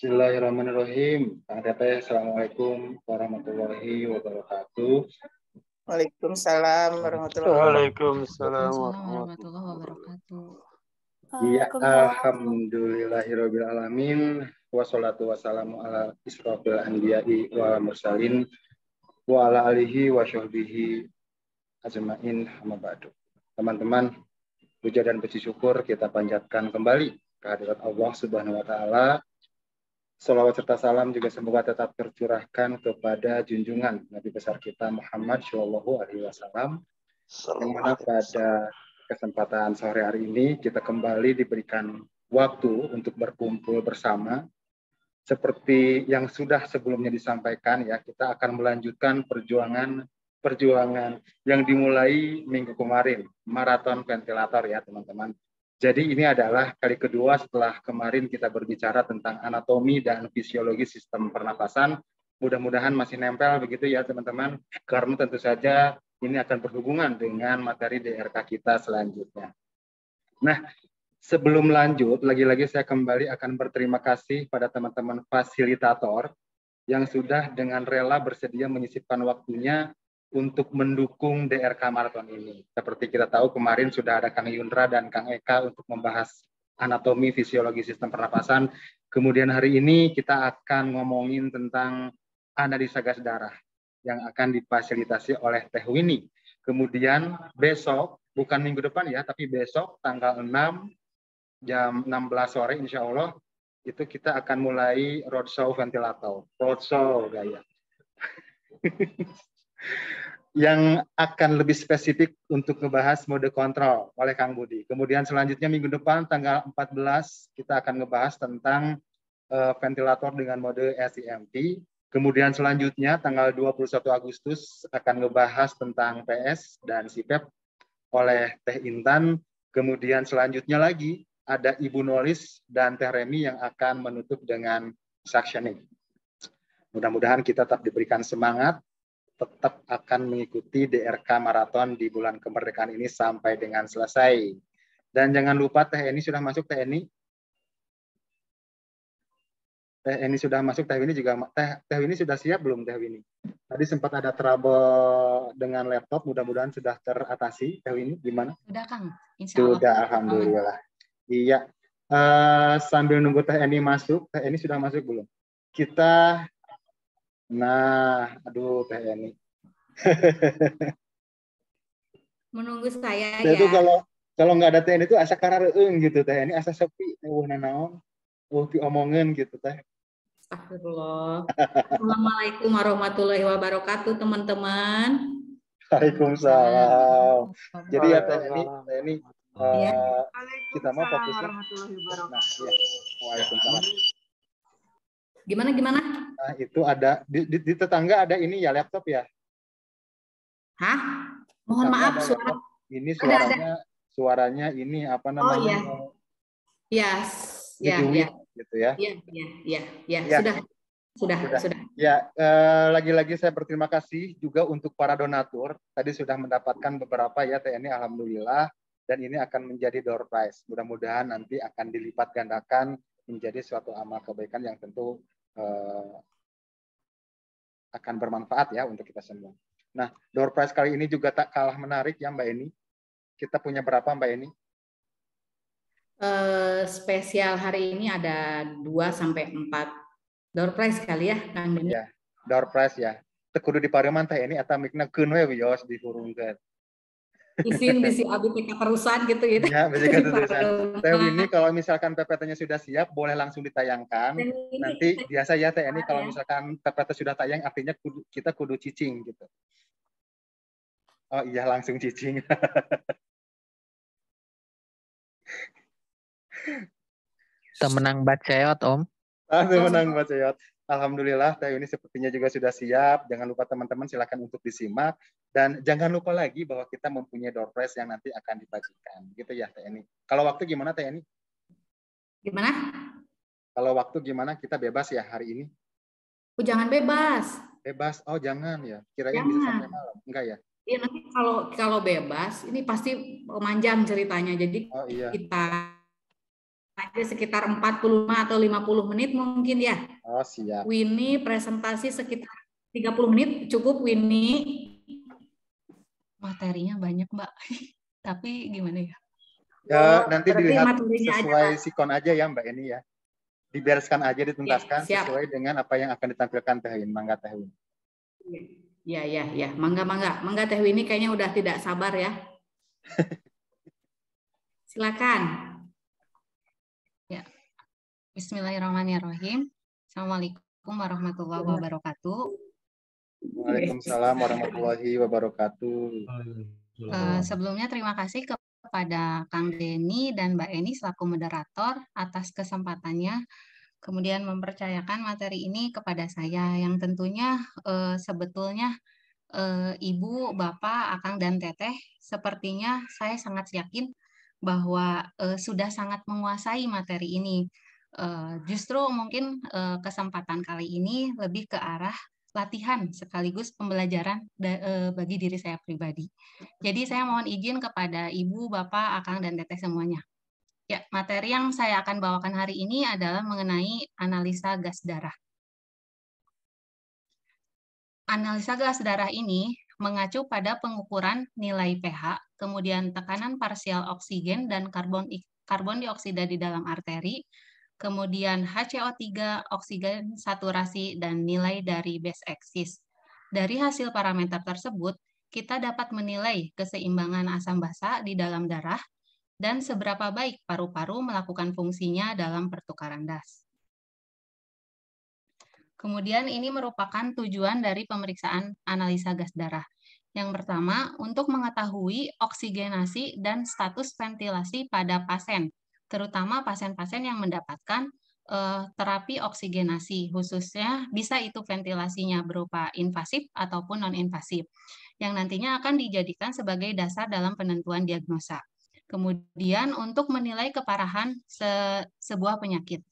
Bismillahirrahmanirrahim. Kang Teteh, Assalamualaikum warahmatullahi wabarakatuh. Waalaikumsalam warahmatullahi wabarakatuh. Waalaikumsalam warahmatullahi wabarakatuh. Iya, alhamdulillahirabbil alamin wassalatu wassalamu ala asrofil anbiya'i wal mursalin wa ala alihi wa syuhbihi azmain amma ba'du. Teman-teman, puja dan puji syukur kita panjatkan kembali kehadirat Allah Subhanahu wa taala Salawat serta salam juga semoga tetap tercurahkan kepada junjungan Nabi besar kita Muhammad Shallallahu Alaihi Wasallam. Yang mana pada kesempatan sore hari ini kita kembali diberikan waktu untuk berkumpul bersama. Seperti yang sudah sebelumnya disampaikan ya, kita akan melanjutkan perjuangan perjuangan yang dimulai minggu kemarin, maraton ventilator ya teman-teman. Jadi ini adalah kali kedua setelah kemarin kita berbicara tentang anatomi dan fisiologi sistem pernapasan. Mudah-mudahan masih nempel begitu ya teman-teman, karena tentu saja ini akan berhubungan dengan materi DRK kita selanjutnya. Nah, sebelum lanjut, lagi-lagi saya kembali akan berterima kasih pada teman-teman fasilitator yang sudah dengan rela bersedia menyisipkan waktunya untuk mendukung DRK Marathon ini. Seperti kita tahu kemarin sudah ada Kang Yundra dan Kang Eka untuk membahas anatomi fisiologi sistem pernapasan. Kemudian hari ini kita akan ngomongin tentang analisa gas darah yang akan difasilitasi oleh Teh Wini. Kemudian besok, bukan minggu depan ya, tapi besok tanggal 6 jam 16 sore insya Allah itu kita akan mulai roadshow ventilator. Roadshow gaya. yang akan lebih spesifik untuk ngebahas mode kontrol oleh Kang Budi. Kemudian selanjutnya minggu depan tanggal 14 kita akan ngebahas tentang uh, ventilator dengan mode SEMT. Kemudian selanjutnya tanggal 21 Agustus akan ngebahas tentang PS dan CPAP oleh Teh Intan. Kemudian selanjutnya lagi ada Ibu Nolis dan Teh Remi yang akan menutup dengan suctioning. Mudah-mudahan kita tetap diberikan semangat tetap akan mengikuti DRK Marathon di bulan kemerdekaan ini sampai dengan selesai. Dan jangan lupa teh ini sudah masuk teh ini teh ini sudah masuk, Teh ini juga Teh Teh ini sudah siap belum Teh ini? Tadi sempat ada trouble dengan laptop, mudah-mudahan sudah teratasi Teh ini gimana? Sudah Kang, Insya Sudah alhamdulillah. Iya. Uh, sambil nunggu Teh ini masuk, Teh ini sudah masuk belum? Kita Nah, aduh Teh Yani. Menunggu saya Dia ya. Itu kalau kalau nggak ada TNI itu asa karareung gitu Teh Yani, asa sepi, wah nanaon, wah diomongin gitu Teh. Astagfirullah. Assalamualaikum warahmatullahi wabarakatuh teman-teman. Waalaikumsalam. Jadi ya Teh Yani, Teh Yani Uh, ya. kita mau fokusnya. Nah, ya. Waalaikumsalam. Gimana gimana? Nah, itu ada di, di, di tetangga ada ini ya laptop ya? Hah? Mohon tetangga maaf suara. Laptop. Ini suaranya ada, ada. suaranya ini apa oh, namanya? Oh iya. Yes. Ya, ya. Gitu ya. Iya, iya, iya, ya. sudah. Sudah, sudah. sudah. Ya, lagi-lagi eh, saya berterima kasih juga untuk para donatur. Tadi sudah mendapatkan beberapa ya TNI alhamdulillah dan ini akan menjadi door prize. Mudah-mudahan nanti akan dilipat gandakan menjadi suatu amal kebaikan yang tentu eh, akan bermanfaat ya untuk kita semua. Nah, door prize kali ini juga tak kalah menarik ya Mbak Eni. Kita punya berapa Mbak Eni? Uh, spesial hari ini ada 2 sampai 4 door prize kali ya Kang Deni. Ya, door prize ya. Tekudu di pareman teh ini atau mikna keun we wios dihurungkeun isin di si ABPK perusahaan gitu gitu. Ya, BPK perusahaan. TW ini kalau misalkan PPT-nya sudah siap, boleh langsung ditayangkan. Ini, Nanti biasa ya TNI kalau ya. misalkan PPT sudah tayang, artinya kudu, kita kudu cicing gitu. Oh iya, langsung cicing. Temenang baceot, Om. Ah, temenang baceot. Alhamdulillah Teh Yuni sepertinya juga sudah siap. Jangan lupa teman-teman silakan untuk disimak dan jangan lupa lagi bahwa kita mempunyai door prize yang nanti akan dibagikan. Gitu ya Teh Yuni. Kalau waktu gimana Teh Yuni? Gimana? Kalau waktu gimana kita bebas ya hari ini? Oh, jangan bebas. Bebas. Oh, jangan ya. Kirain jangan. bisa sampai malam. Enggak ya? Iya, nanti kalau kalau bebas ini pasti memanjang ceritanya. Jadi oh, iya. kita ada sekitar 45 atau 50 menit mungkin ya. Oh, siap. Winnie presentasi sekitar 30 menit cukup Winnie. Materinya banyak, Mbak. Tapi gimana ya? Ya, oh, nanti Berarti dilihat sesuai aja, sikon aja ya, Mbak ini ya. Dibereskan aja, iya, dituntaskan ya, sesuai dengan apa yang akan ditampilkan Teh Win, Mangga Teh Win. Ya, ya, ya. Mangga, mangga. Mangga Teh Win ini kayaknya udah tidak sabar ya. Silakan. Bismillahirrahmanirrahim. Assalamualaikum warahmatullahi iya. wabarakatuh. Waalaikumsalam warahmatullahi wabarakatuh. Eh, sebelumnya terima kasih kepada Kang Denny dan Mbak Eni selaku moderator atas kesempatannya kemudian mempercayakan materi ini kepada saya yang tentunya eh, sebetulnya eh, Ibu, Bapak, Akang dan Teteh sepertinya saya sangat yakin bahwa sudah sangat menguasai materi ini Uh, justru mungkin uh, kesempatan kali ini lebih ke arah latihan sekaligus pembelajaran da, uh, bagi diri saya pribadi. Jadi saya mohon izin kepada Ibu, Bapak, Akang, dan Teteh semuanya. Ya, materi yang saya akan bawakan hari ini adalah mengenai analisa gas darah. Analisa gas darah ini mengacu pada pengukuran nilai pH, kemudian tekanan parsial oksigen dan karbon karbon dioksida di dalam arteri, kemudian HCO3, oksigen saturasi, dan nilai dari base axis. Dari hasil parameter tersebut, kita dapat menilai keseimbangan asam basa di dalam darah dan seberapa baik paru-paru melakukan fungsinya dalam pertukaran das. Kemudian ini merupakan tujuan dari pemeriksaan analisa gas darah. Yang pertama, untuk mengetahui oksigenasi dan status ventilasi pada pasien terutama pasien-pasien yang mendapatkan uh, terapi oksigenasi, khususnya bisa itu ventilasinya berupa invasif ataupun non-invasif, yang nantinya akan dijadikan sebagai dasar dalam penentuan diagnosa. Kemudian untuk menilai keparahan se sebuah penyakit.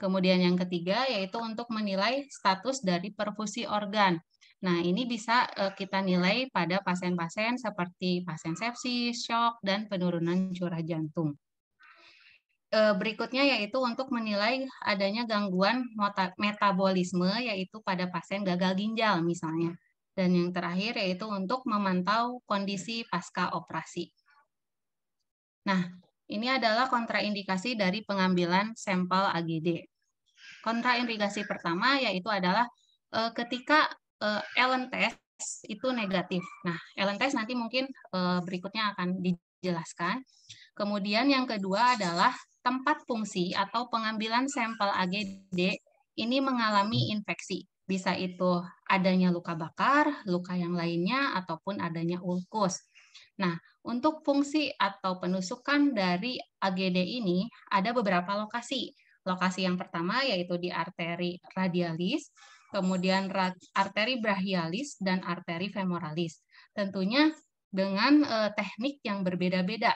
Kemudian yang ketiga yaitu untuk menilai status dari perfusi organ. Nah, ini bisa uh, kita nilai pada pasien-pasien seperti pasien sepsis, shock, dan penurunan curah jantung. Eh, berikutnya yaitu untuk menilai adanya gangguan metabolisme yaitu pada pasien gagal ginjal misalnya. Dan yang terakhir yaitu untuk memantau kondisi pasca operasi. Nah, ini adalah kontraindikasi dari pengambilan sampel AGD. Kontraindikasi pertama yaitu adalah eh, ketika e, eh, Ellen test itu negatif. Nah, Ellen test nanti mungkin berikutnya akan dijelaskan. Kemudian yang kedua adalah tempat fungsi atau pengambilan sampel AGD ini mengalami infeksi. Bisa itu adanya luka bakar, luka yang lainnya, ataupun adanya ulkus. Nah, untuk fungsi atau penusukan dari AGD ini ada beberapa lokasi. Lokasi yang pertama yaitu di arteri radialis, kemudian arteri brachialis, dan arteri femoralis. Tentunya dengan eh, teknik yang berbeda-beda.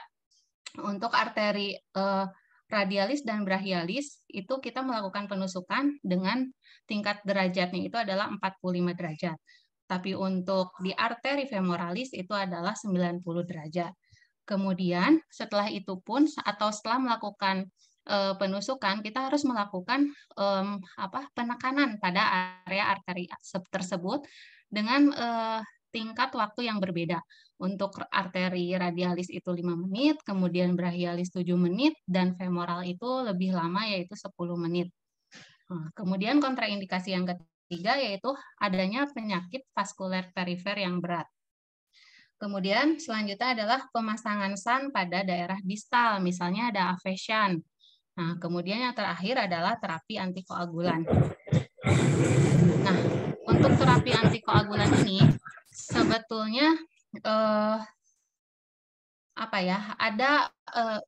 Untuk arteri eh, radialis dan brachialis itu kita melakukan penusukan dengan tingkat derajatnya itu adalah 45 derajat. Tapi untuk di arteri femoralis itu adalah 90 derajat. Kemudian setelah itu pun atau setelah melakukan eh, penusukan kita harus melakukan e, apa penekanan pada area arteri tersebut dengan e, tingkat waktu yang berbeda. Untuk arteri radialis itu 5 menit, kemudian brachialis 7 menit, dan femoral itu lebih lama yaitu 10 menit. Nah, kemudian kontraindikasi yang ketiga yaitu adanya penyakit vaskuler perifer yang berat. Kemudian selanjutnya adalah pemasangan san pada daerah distal, misalnya ada avesian. Nah, kemudian yang terakhir adalah terapi antikoagulan. Nah, untuk terapi antikoagulan ini sebetulnya eh, apa ya ada eh,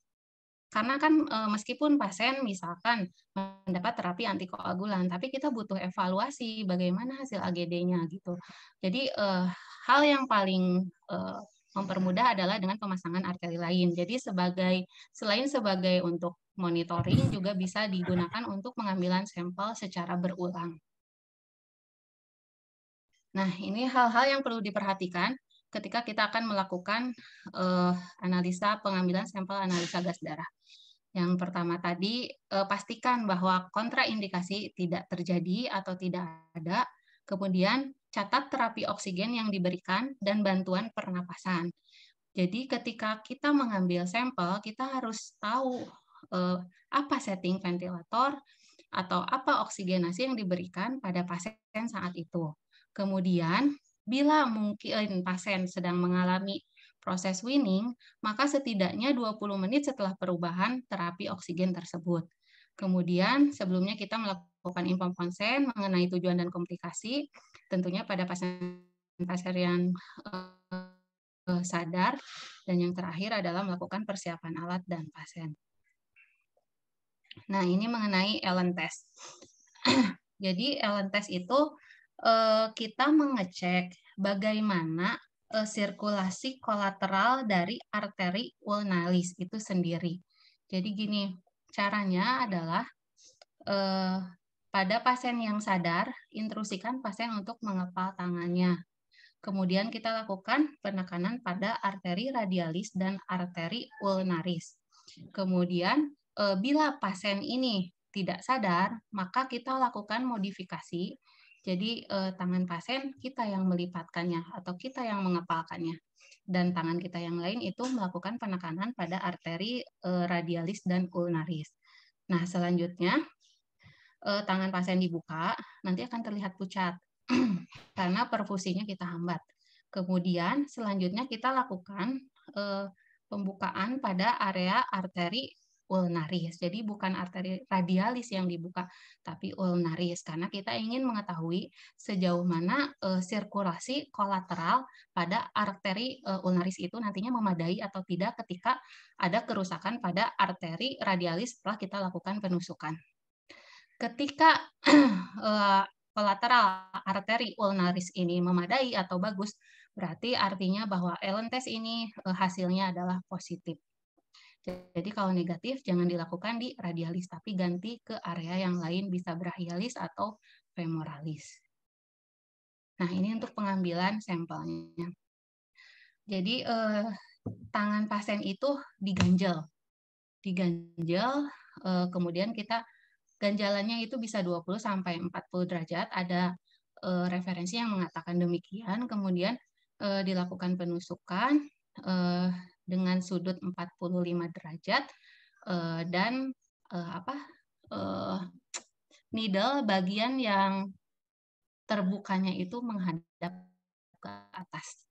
karena kan eh, meskipun pasien misalkan mendapat terapi antikoagulan, tapi kita butuh evaluasi bagaimana hasil AGD-nya gitu. Jadi eh, hal yang paling eh, mempermudah adalah dengan pemasangan arteri lain. Jadi sebagai selain sebagai untuk monitoring juga bisa digunakan untuk pengambilan sampel secara berulang. Nah, ini hal-hal yang perlu diperhatikan ketika kita akan melakukan uh, analisa pengambilan sampel analisa gas darah. Yang pertama tadi, uh, pastikan bahwa kontraindikasi tidak terjadi atau tidak ada. Kemudian, catat terapi oksigen yang diberikan dan bantuan pernapasan. Jadi ketika kita mengambil sampel, kita harus tahu uh, apa setting ventilator atau apa oksigenasi yang diberikan pada pasien saat itu. Kemudian, bila mungkin pasien sedang mengalami proses weaning, maka setidaknya 20 menit setelah perubahan terapi oksigen tersebut. Kemudian, sebelumnya kita melakukan inform konsen mengenai tujuan dan komplikasi, tentunya pada pasien-pasien yang eh, sadar, dan yang terakhir adalah melakukan persiapan alat dan pasien. Nah, ini mengenai Ellen test. Jadi, Ellen test itu uh, kita mengecek bagaimana uh, sirkulasi kolateral dari arteri ulnalis itu sendiri. Jadi gini, caranya adalah uh, pada pasien yang sadar, intrusikan pasien untuk mengepal tangannya. Kemudian kita lakukan penekanan pada arteri radialis dan arteri ulnaris. Kemudian bila pasien ini tidak sadar, maka kita lakukan modifikasi jadi eh, tangan pasien kita yang melipatkannya atau kita yang mengepalkannya. Dan tangan kita yang lain itu melakukan penekanan pada arteri eh, radialis dan ulnaris. Nah, selanjutnya eh, tangan pasien dibuka, nanti akan terlihat pucat karena perfusinya kita hambat. Kemudian selanjutnya kita lakukan eh, pembukaan pada area arteri ulnaris. Jadi bukan arteri radialis yang dibuka, tapi ulnaris karena kita ingin mengetahui sejauh mana e, sirkulasi kolateral pada arteri e, ulnaris itu nantinya memadai atau tidak ketika ada kerusakan pada arteri radialis setelah kita lakukan penusukan. Ketika e, kolateral arteri ulnaris ini memadai atau bagus, berarti artinya bahwa Allen test ini hasilnya adalah positif. Jadi kalau negatif jangan dilakukan di radialis, tapi ganti ke area yang lain bisa brachialis atau femoralis. Nah ini untuk pengambilan sampelnya. Jadi eh, tangan pasien itu diganjel, diganjel, eh, kemudian kita ganjalannya itu bisa 20 sampai 40 derajat. Ada eh, referensi yang mengatakan demikian. Kemudian eh, dilakukan penusukan, eh, dengan sudut 45 derajat uh, dan uh, apa uh, eh, needle bagian yang terbukanya itu menghadap ke atas.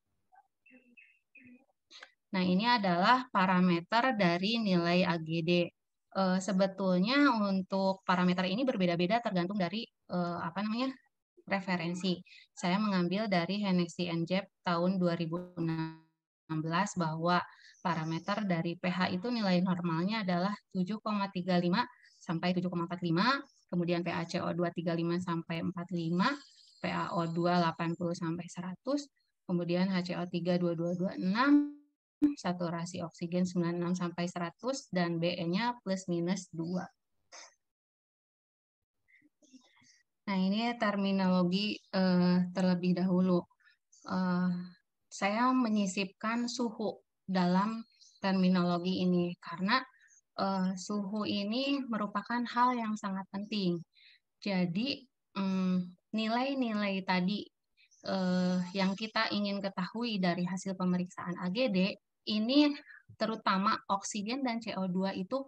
Nah, ini adalah parameter dari nilai AGD. sebetulnya untuk parameter ini berbeda-beda tergantung dari apa namanya referensi. Saya mengambil dari Hennessy and Jeb tahun 2006 bahwa parameter dari pH itu nilai normalnya adalah 7,35 sampai 7,45, kemudian pH CO2 35 sampai 45, PaO2 80 sampai 100, kemudian HCO3 2226, saturasi oksigen 96 sampai 100 dan bn nya plus minus 2. Nah, ini terminologi uh, terlebih dahulu. Uh, saya menyisipkan suhu dalam terminologi ini karena uh, suhu ini merupakan hal yang sangat penting. Jadi mm, nilai-nilai um, tadi uh, yang kita ingin ketahui dari hasil pemeriksaan AGD ini terutama oksigen dan CO2 itu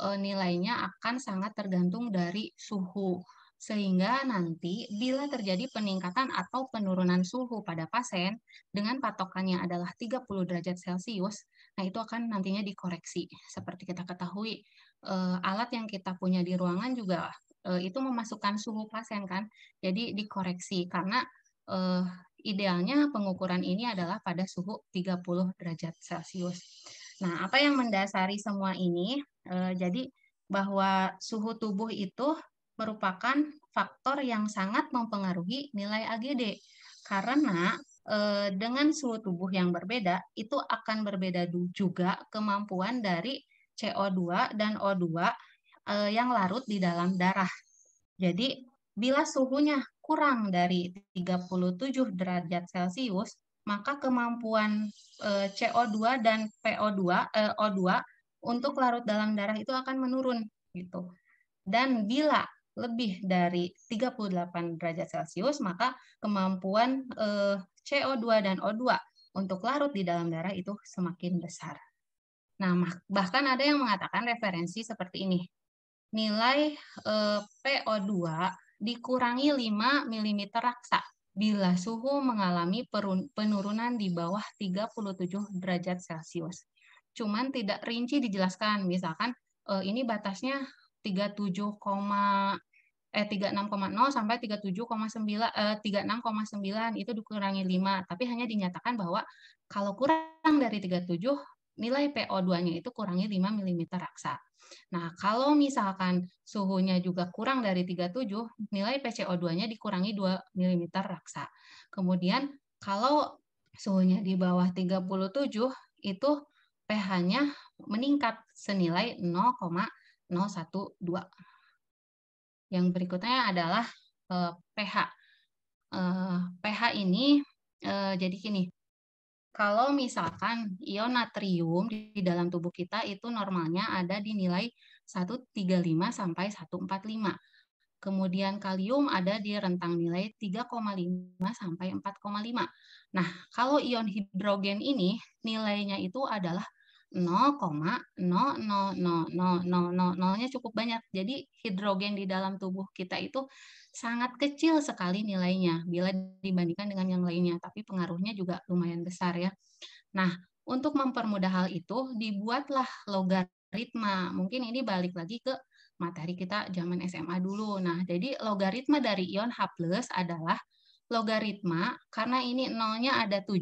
uh, nilainya akan sangat tergantung dari suhu sehingga nanti bila terjadi peningkatan atau penurunan suhu pada pasien dengan patokannya adalah 30 derajat Celcius, nah itu akan nantinya dikoreksi. Seperti kita ketahui, eh, alat yang kita punya di ruangan juga eh, itu memasukkan suhu pasien kan, jadi dikoreksi karena eh, idealnya pengukuran ini adalah pada suhu 30 derajat Celcius. Nah, apa yang mendasari semua ini? jadi bahwa suhu tubuh itu merupakan faktor yang sangat mempengaruhi nilai AGD karena eh, dengan suhu tubuh yang berbeda itu akan berbeda juga kemampuan dari CO2 dan O2 eh, yang larut di dalam darah. Jadi bila suhunya kurang dari 37 derajat Celcius, maka kemampuan eh, CO2 dan PO2 eh, O2 untuk larut dalam darah itu akan menurun gitu. Dan bila lebih dari 38 derajat Celcius, maka kemampuan eh, CO2 dan O2 untuk larut di dalam darah itu semakin besar. Nah, bahkan ada yang mengatakan referensi seperti ini. Nilai eh, PO2 dikurangi 5 mm raksa bila suhu mengalami penurunan di bawah 37 derajat Celcius. Cuman tidak rinci dijelaskan, misalkan eh, ini batasnya 37, eh 36,0 sampai 37,9 eh, 36,9 itu dikurangi 5, tapi hanya dinyatakan bahwa kalau kurang dari 37 nilai PO2-nya itu kurangi 5 mm raksa. Nah, kalau misalkan suhunya juga kurang dari 37, nilai PCO2-nya dikurangi 2 mm raksa. Kemudian kalau suhunya di bawah 37 itu pH-nya meningkat senilai 012. Yang berikutnya adalah eh, pH. Eh, pH ini eh, jadi gini, kalau misalkan ion natrium di dalam tubuh kita itu normalnya ada di nilai 135 sampai 145. Kemudian kalium ada di rentang nilai 3,5 sampai 4,5. Nah, kalau ion hidrogen ini nilainya itu adalah 0000000 nya cukup banyak. Jadi hidrogen di dalam tubuh kita itu sangat kecil sekali nilainya bila dibandingkan dengan yang lainnya, tapi pengaruhnya juga lumayan besar ya. Nah, untuk mempermudah hal itu dibuatlah logaritma. Mungkin ini balik lagi ke materi kita zaman SMA dulu. Nah, jadi logaritma dari ion H+ adalah logaritma karena ini nolnya ada 7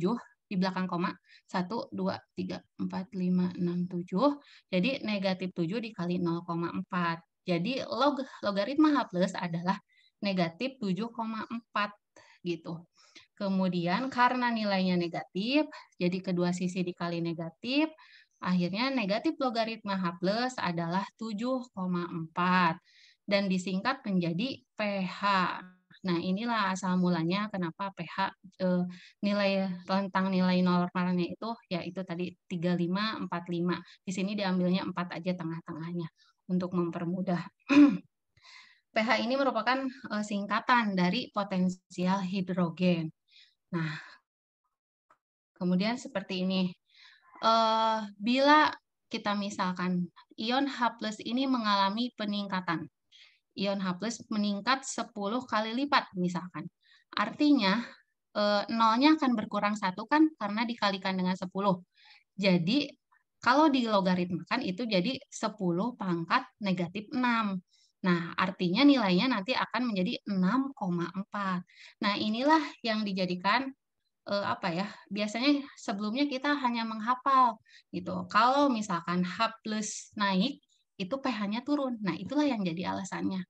di belakang koma. 1, 2, 3, 4, 5, 6, 7. Jadi negatif 7 dikali 0,4. Jadi log logaritma H plus adalah negatif 7,4 gitu. Kemudian karena nilainya negatif, jadi kedua sisi dikali negatif, akhirnya negatif logaritma H plus adalah 7,4 dan disingkat menjadi PH. Nah, inilah asal mulanya kenapa pH eh, nilai rentang nilai normalnya itu yaitu tadi 35 45. Di sini diambilnya 4 aja tengah-tengahnya untuk mempermudah. pH ini merupakan eh, singkatan dari potensial hidrogen. Nah, kemudian seperti ini. Eh, bila kita misalkan ion H+ ini mengalami peningkatan ion H+ meningkat 10 kali lipat misalkan. Artinya eh, nolnya akan berkurang satu kan karena dikalikan dengan 10. Jadi kalau dilogaritmakan itu jadi 10 pangkat negatif 6. Nah, artinya nilainya nanti akan menjadi 6,4. Nah, inilah yang dijadikan eh, apa ya? Biasanya sebelumnya kita hanya menghafal gitu. Kalau misalkan H plus naik, itu pH-nya turun. Nah, itulah yang jadi alasannya.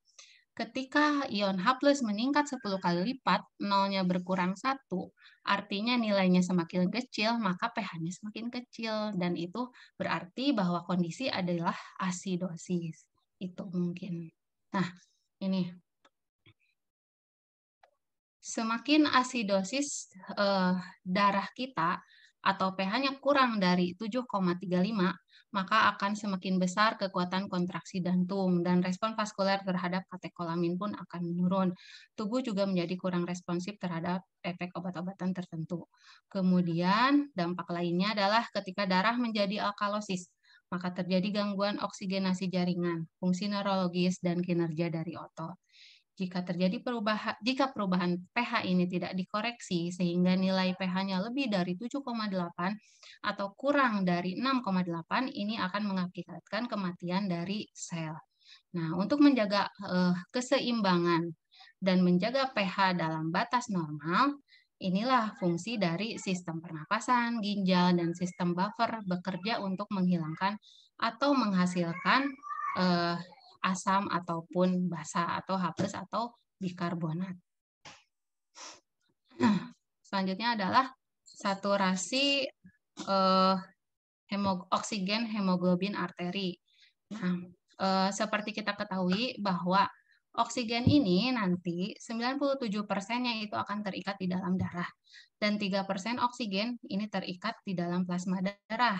Ketika ion H plus meningkat 10 kali lipat, nolnya berkurang satu, artinya nilainya semakin kecil, maka pH-nya semakin kecil. Dan itu berarti bahwa kondisi adalah asidosis. Itu mungkin. Nah, ini. Semakin asidosis eh, darah kita atau pH-nya kurang dari 7,35, maka akan semakin besar kekuatan kontraksi jantung dan respon vaskuler terhadap katekolamin pun akan menurun. Tubuh juga menjadi kurang responsif terhadap efek obat-obatan tertentu. Kemudian dampak lainnya adalah ketika darah menjadi alkalosis, maka terjadi gangguan oksigenasi jaringan, fungsi neurologis, dan kinerja dari otot. Jika terjadi perubahan jika perubahan pH ini tidak dikoreksi sehingga nilai pH-nya lebih dari 7,8 atau kurang dari 6,8 ini akan mengakibatkan kematian dari sel. Nah, untuk menjaga eh, keseimbangan dan menjaga pH dalam batas normal, Inilah fungsi dari sistem pernapasan, ginjal, dan sistem buffer bekerja untuk menghilangkan atau menghasilkan eh, asam ataupun basa atau H+ atau bikarbonat. Nah, selanjutnya adalah saturasi eh, hemog oksigen hemoglobin arteri. Nah, eh, seperti kita ketahui bahwa oksigen ini nanti 97 persennya itu akan terikat di dalam darah dan 3% oksigen ini terikat di dalam plasma darah.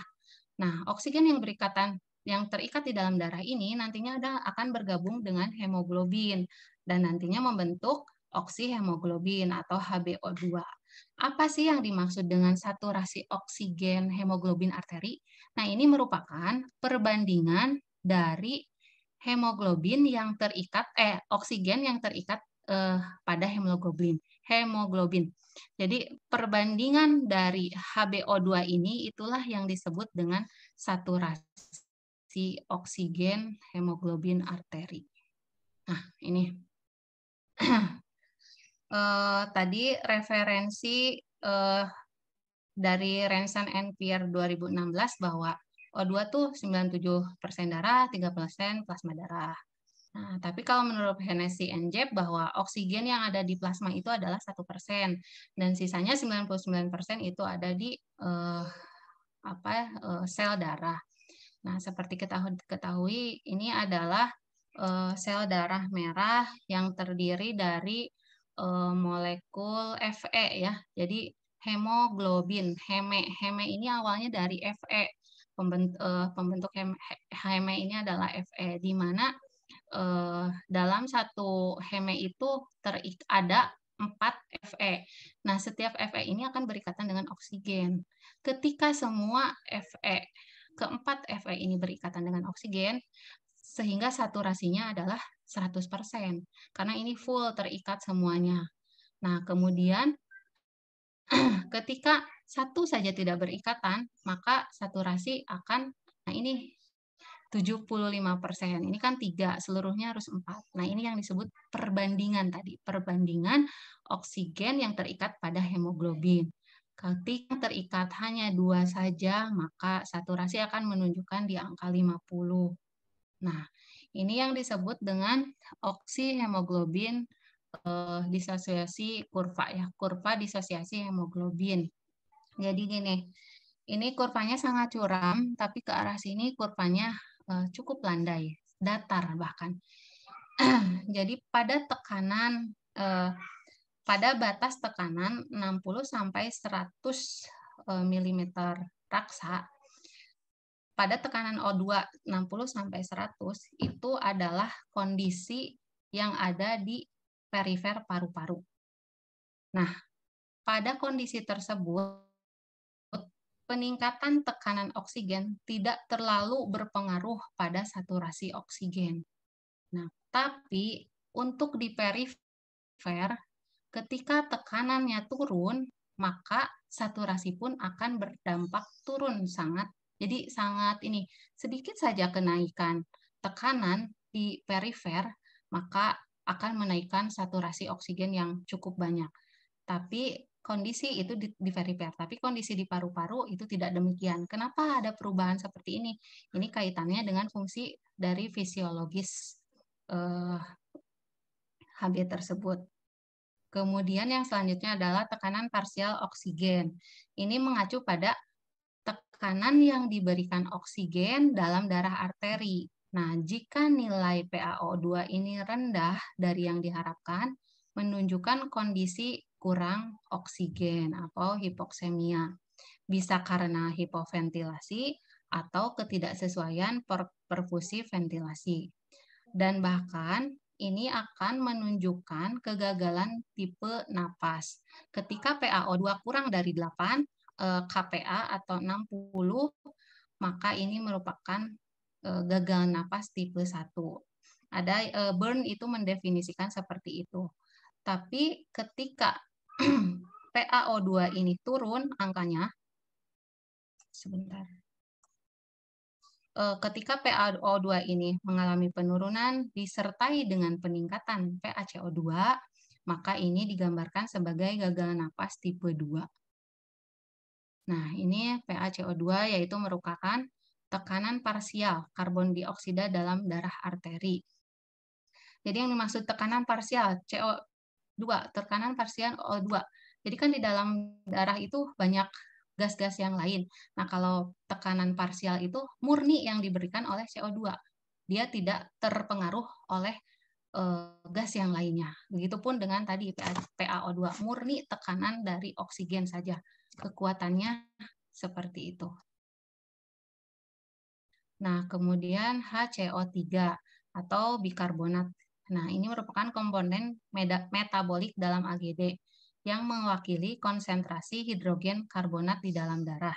Nah, oksigen yang berikatan yang terikat di dalam darah ini nantinya ada, akan bergabung dengan hemoglobin dan nantinya membentuk oksihemoglobin atau HBO2. Apa sih yang dimaksud dengan saturasi oksigen hemoglobin arteri? Nah, ini merupakan perbandingan dari hemoglobin yang terikat eh oksigen yang terikat eh, pada hemoglobin. Hemoglobin. Jadi perbandingan dari HBO2 ini itulah yang disebut dengan saturasi si oksigen hemoglobin arteri. Nah, ini eh, tadi referensi eh, dari Rensen and Pierre 2016 bahwa O2 tuh 97% darah, 3% plasma darah. Nah, tapi kalau menurut Hennessy and Jeb bahwa oksigen yang ada di plasma itu adalah satu persen dan sisanya 99% itu ada di eh, apa ya, eh, sel darah. Nah, seperti ketahui ini adalah eh, sel darah merah yang terdiri dari eh, molekul Fe ya. Jadi hemoglobin, heme. Heme ini awalnya dari Fe. Eh, pembentuk, pembentuk heme ini adalah Fe di mana dalam satu heme itu ter ada 4 Fe. Nah, setiap Fe ini akan berikatan dengan oksigen. Ketika semua Fe keempat FE ini berikatan dengan oksigen, sehingga saturasinya adalah 100%, karena ini full terikat semuanya. Nah, kemudian ketika satu saja tidak berikatan, maka saturasi akan, nah ini 75%, ini kan tiga seluruhnya harus empat. Nah, ini yang disebut perbandingan tadi, perbandingan oksigen yang terikat pada hemoglobin. Ketika terikat hanya dua saja, maka saturasi akan menunjukkan di angka 50. Nah, ini yang disebut dengan oksihemoglobin eh, disosiasi kurva ya, kurva disosiasi hemoglobin. Jadi gini, ini kurvanya sangat curam, tapi ke arah sini kurvanya eh, cukup landai, datar bahkan. Jadi pada tekanan eh, pada batas tekanan 60 sampai 100 e, mm raksa pada tekanan O2 60 sampai 100 itu adalah kondisi yang ada di perifer paru-paru. Nah, pada kondisi tersebut peningkatan tekanan oksigen tidak terlalu berpengaruh pada saturasi oksigen. Nah, tapi untuk di perifer Ketika tekanannya turun, maka saturasi pun akan berdampak turun sangat. Jadi sangat ini sedikit saja kenaikan tekanan di perifer, maka akan menaikkan saturasi oksigen yang cukup banyak. Tapi kondisi itu di, di perifer, tapi kondisi di paru-paru itu tidak demikian. Kenapa ada perubahan seperti ini? Ini kaitannya dengan fungsi dari fisiologis eh, HB tersebut. Kemudian yang selanjutnya adalah tekanan parsial oksigen. Ini mengacu pada tekanan yang diberikan oksigen dalam darah arteri. Nah, jika nilai PaO2 ini rendah dari yang diharapkan, menunjukkan kondisi kurang oksigen atau hipoksemia. Bisa karena hipoventilasi atau ketidaksesuaian perfusi ventilasi. Dan bahkan ini akan menunjukkan kegagalan tipe napas. Ketika PaO2 kurang dari 8, eh, KPA atau 60, maka ini merupakan eh, gagal napas tipe 1. Ada eh, burn itu mendefinisikan seperti itu. Tapi ketika PaO2 ini turun angkanya, sebentar. Eh, ketika PaO2 ini mengalami penurunan disertai dengan peningkatan PaCO2, maka ini digambarkan sebagai gagal napas tipe 2. Nah, ini PaCO2 yaitu merupakan tekanan parsial karbon dioksida dalam darah arteri. Jadi yang dimaksud tekanan parsial CO2, tekanan parsial O2. Jadi kan di dalam darah itu banyak gas-gas yang lain. Nah, kalau tekanan parsial itu murni yang diberikan oleh CO2. Dia tidak terpengaruh oleh eh, gas yang lainnya. Begitupun dengan tadi PaO2 murni tekanan dari oksigen saja. Kekuatannya seperti itu. Nah, kemudian HCO3 atau bikarbonat. Nah, ini merupakan komponen metabolik dalam AGD yang mewakili konsentrasi hidrogen karbonat di dalam darah.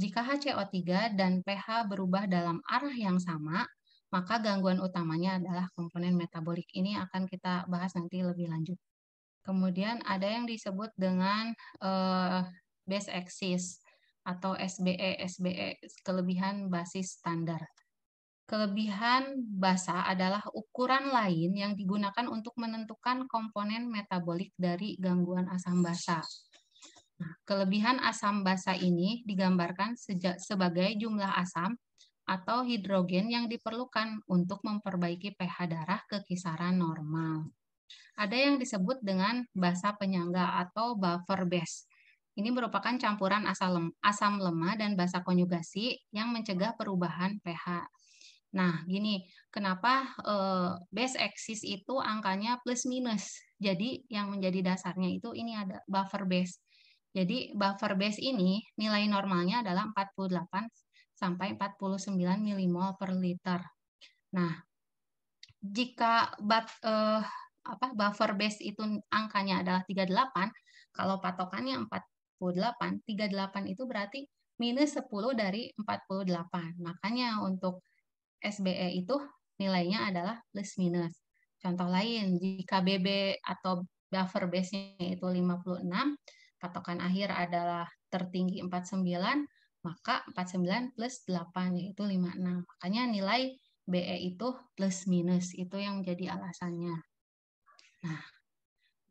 Jika HCO3 dan pH berubah dalam arah yang sama, maka gangguan utamanya adalah komponen metabolik. Ini akan kita bahas nanti lebih lanjut. Kemudian ada yang disebut dengan uh, base axis atau SBE, SBE kelebihan basis standar. Kelebihan basa adalah ukuran lain yang digunakan untuk menentukan komponen metabolik dari gangguan asam basa. Nah, kelebihan asam basa ini digambarkan sejak sebagai jumlah asam atau hidrogen yang diperlukan untuk memperbaiki pH darah ke kisaran normal. Ada yang disebut dengan basa penyangga atau buffer base. Ini merupakan campuran asam, asam lemah dan basa konjugasi yang mencegah perubahan pH. Nah, gini, kenapa eh, base axis itu angkanya plus minus? Jadi yang menjadi dasarnya itu ini ada buffer base. Jadi buffer base ini nilai normalnya adalah 48 sampai 49 milimol per liter. Nah, jika but, uh, eh, apa, buffer base itu angkanya adalah 38, kalau patokannya 48, 38 itu berarti minus 10 dari 48. Makanya untuk SBE itu nilainya adalah plus minus. Contoh lain, jika BB atau buffer base-nya itu 56, patokan akhir adalah tertinggi 49, maka 49 plus 8 yaitu 56. Makanya nilai BE itu plus minus, itu yang menjadi alasannya. Nah,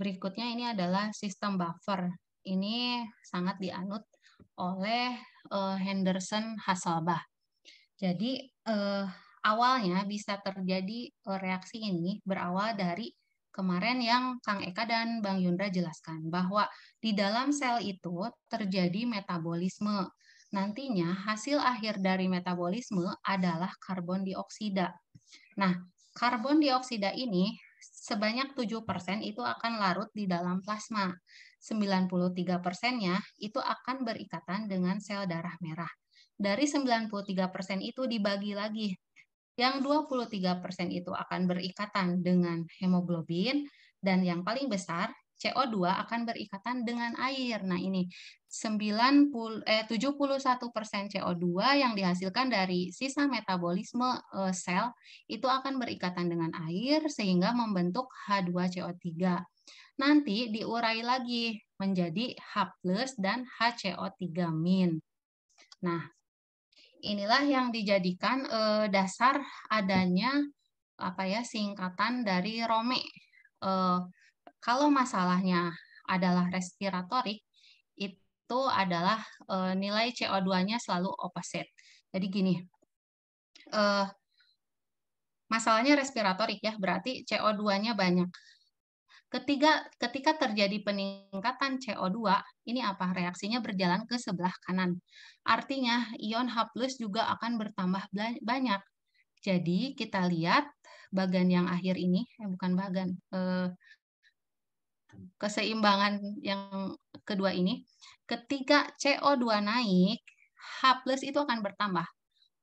berikutnya ini adalah sistem buffer. Ini sangat dianut oleh eh, Henderson Hasselbach. Jadi eh, awalnya bisa terjadi eh, reaksi ini berawal dari kemarin yang Kang Eka dan Bang Yunda jelaskan bahwa di dalam sel itu terjadi metabolisme. Nantinya hasil akhir dari metabolisme adalah karbon dioksida. Nah, karbon dioksida ini sebanyak 7% itu akan larut di dalam plasma. 93%-nya itu akan berikatan dengan sel darah merah. Dari 93% itu dibagi lagi. Yang 23% itu akan berikatan dengan hemoglobin dan yang paling besar CO2 akan berikatan dengan air. Nah, ini 90 eh 71% CO2 yang dihasilkan dari sisa metabolisme eh, sel itu akan berikatan dengan air sehingga membentuk H2CO3. Nanti diurai lagi menjadi H+ dan HCO3-. Nah, inilah yang dijadikan eh, dasar adanya apa ya singkatan dari ROME. Eh, kalau masalahnya adalah respiratorik, itu adalah eh, nilai CO2-nya selalu opposite. Jadi gini, eh, masalahnya respiratorik ya, berarti CO2-nya banyak. Ketiga, ketika terjadi peningkatan CO2, ini apa? Reaksinya berjalan ke sebelah kanan. Artinya, ion H+, juga akan bertambah banyak. Jadi, kita lihat bagan yang akhir ini, eh, bukan bagan, eh, keseimbangan yang kedua ini. Ketika CO2 naik, H+, itu akan bertambah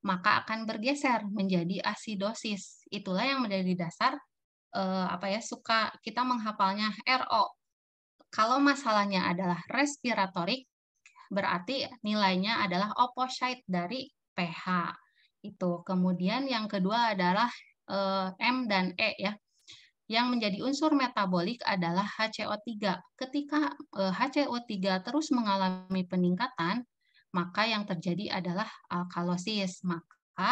maka akan bergeser menjadi asidosis. Itulah yang menjadi dasar eh, apa ya suka kita menghafalnya RO. Kalau masalahnya adalah respiratorik, berarti nilainya adalah oposite dari pH itu. Kemudian yang kedua adalah eh, M dan E ya. Yang menjadi unsur metabolik adalah HCO3. Ketika eh, HCO3 terus mengalami peningkatan, maka yang terjadi adalah alkalosis. Eh, maka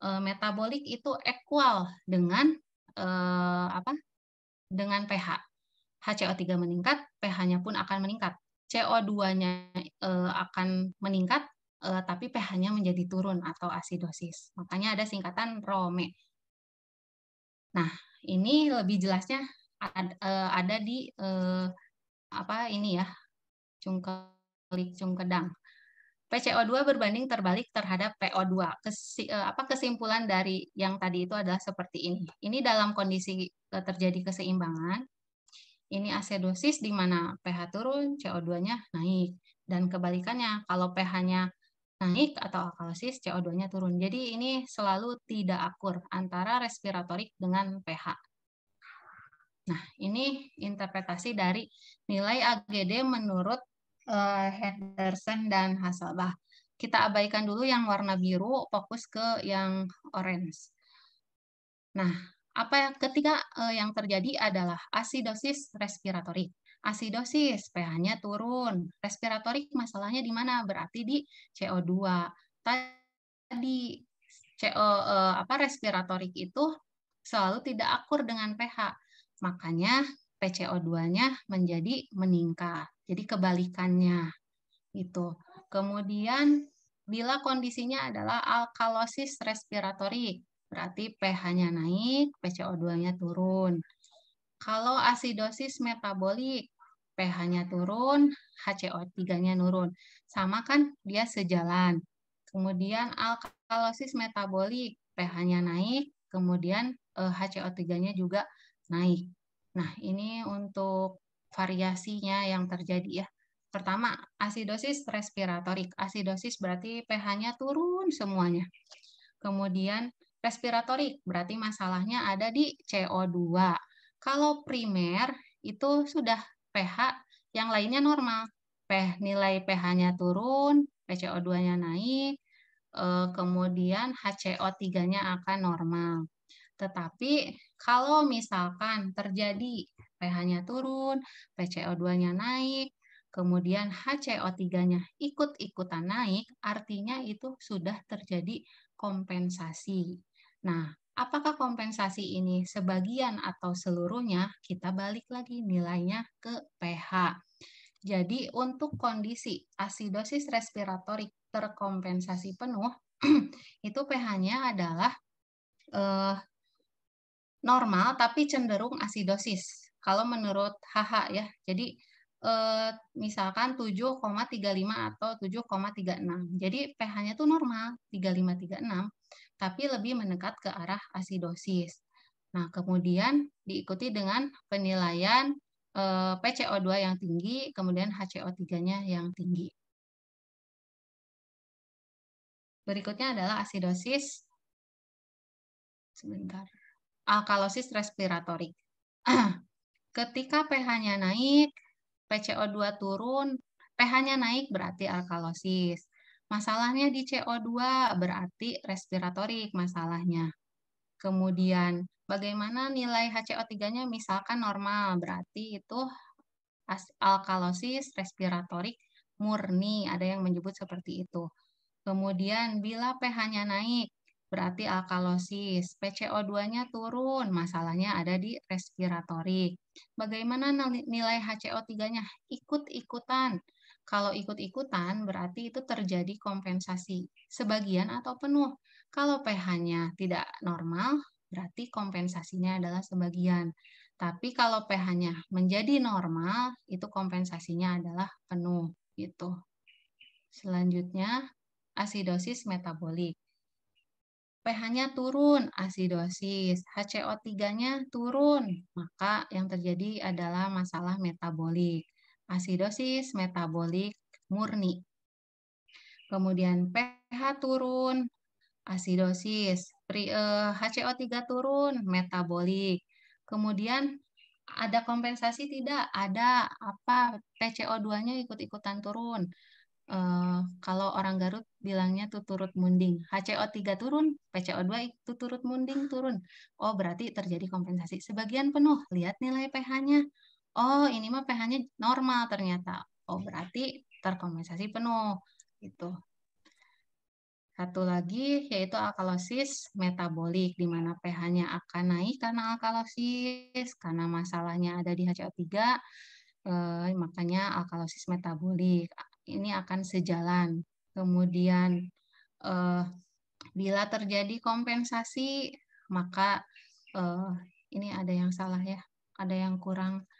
eh, metabolik itu equal dengan eh, apa dengan pH. HCO3 meningkat, pH-nya pun akan meningkat. CO2-nya eh, akan meningkat, eh, tapi pH-nya menjadi turun atau asidosis. Makanya ada singkatan ROME. Nah, ini lebih jelasnya ada, eh, ada di eh, apa ini ya, cungkelik cungkedang. PCO2 berbanding terbalik terhadap PO2. Kesi, eh, apa kesimpulan dari yang tadi itu adalah seperti ini. Ini dalam kondisi eh, terjadi keseimbangan. Ini asedosis di mana pH turun, CO2-nya naik. Dan kebalikannya, kalau pH-nya naik atau alkalosis, CO2-nya turun. Jadi ini selalu tidak akur antara respiratorik dengan pH. Nah, ini interpretasi dari nilai AGD menurut Eh, Henderson dan Hasselbach. Kita abaikan dulu yang warna biru, fokus ke yang orange. Nah, apa yang ketika uh, eh, yang terjadi adalah asidosis respiratorik. Asidosis pH-nya turun. Respiratorik masalahnya di mana? Berarti di CO2. Tadi CO uh, eh, apa respiratorik itu selalu tidak akur dengan pH. Makanya PCO2-nya menjadi meningkat. Jadi kebalikannya itu. Kemudian bila kondisinya adalah alkalosis respiratori, berarti pH-nya naik, PCO2-nya turun. Kalau asidosis metabolik, pH-nya turun, HCO3-nya turun. Sama kan dia sejalan. Kemudian alkalosis metabolik, pH-nya naik, kemudian HCO3-nya eh, juga naik. Nah, ini untuk variasinya yang terjadi ya. Pertama, asidosis respiratorik. Asidosis berarti pH-nya turun semuanya. Kemudian respiratorik berarti masalahnya ada di CO2. Kalau primer itu sudah pH yang lainnya normal. pH nilai pH-nya turun, PCO2-nya naik, eh, kemudian HCO3-nya akan normal. Tetapi kalau misalkan terjadi pH-nya turun, PCO2-nya naik, kemudian HCO3-nya ikut-ikutan naik, artinya itu sudah terjadi kompensasi. Nah, apakah kompensasi ini sebagian atau seluruhnya, kita balik lagi nilainya ke pH. Jadi untuk kondisi asidosis respiratorik terkompensasi penuh, itu pH-nya adalah eh, normal tapi cenderung asidosis kalau menurut HH ya. Jadi eh, misalkan 7,35 atau 7,36. Jadi pH-nya tuh normal 3536 tapi lebih mendekat ke arah asidosis. Nah, kemudian diikuti dengan penilaian eh, PCO2 yang tinggi, kemudian HCO3-nya yang tinggi. Berikutnya adalah asidosis. Sebentar alkalosis ah, respiratorik. Ketika pH-nya naik, PCO2 turun, pH-nya naik berarti alkalosis. Masalahnya di CO2 berarti respiratorik masalahnya. Kemudian bagaimana nilai HCO3-nya misalkan normal, berarti itu alkalosis respiratorik murni, ada yang menyebut seperti itu. Kemudian bila pH-nya naik, berarti alkalosis. Ah, PCO2-nya turun, masalahnya ada di respiratorik. Bagaimana nilai HCO3-nya? Ikut-ikutan. Kalau ikut-ikutan, berarti itu terjadi kompensasi sebagian atau penuh. Kalau pH-nya tidak normal, berarti kompensasinya adalah sebagian. Tapi kalau pH-nya menjadi normal, itu kompensasinya adalah penuh. Gitu. Selanjutnya, asidosis metabolik pH-nya turun, asidosis, HCO3-nya turun, maka yang terjadi adalah masalah metabolik. Asidosis metabolik murni. Kemudian pH turun, asidosis, HCO3 eh, turun, metabolik. Kemudian ada kompensasi tidak? Ada apa? PCO2-nya ikut-ikutan turun. Eh, kalau orang Garut bilangnya tuh turut munding. HCO3 turun, PCO2 itu turut munding turun. Oh, berarti terjadi kompensasi sebagian penuh. Lihat nilai pH-nya. Oh, ini mah pH-nya normal ternyata. Oh, berarti terkompensasi penuh Itu. Satu lagi yaitu alkalosis metabolik di mana pH-nya akan naik karena alkalosis karena masalahnya ada di HCO3 eh, makanya alkalosis metabolik ini akan sejalan. Kemudian eh, bila terjadi kompensasi maka eh, ini ada yang salah ya, ada yang kurang.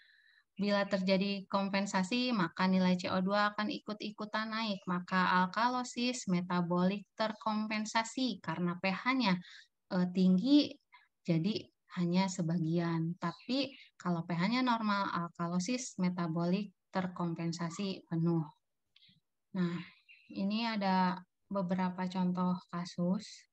Bila terjadi kompensasi, maka nilai CO2 akan ikut-ikutan naik. Maka alkalosis metabolik terkompensasi karena pH-nya eh, tinggi, jadi hanya sebagian. Tapi kalau pH-nya normal, alkalosis metabolik terkompensasi penuh. Nah, ini ada beberapa contoh kasus.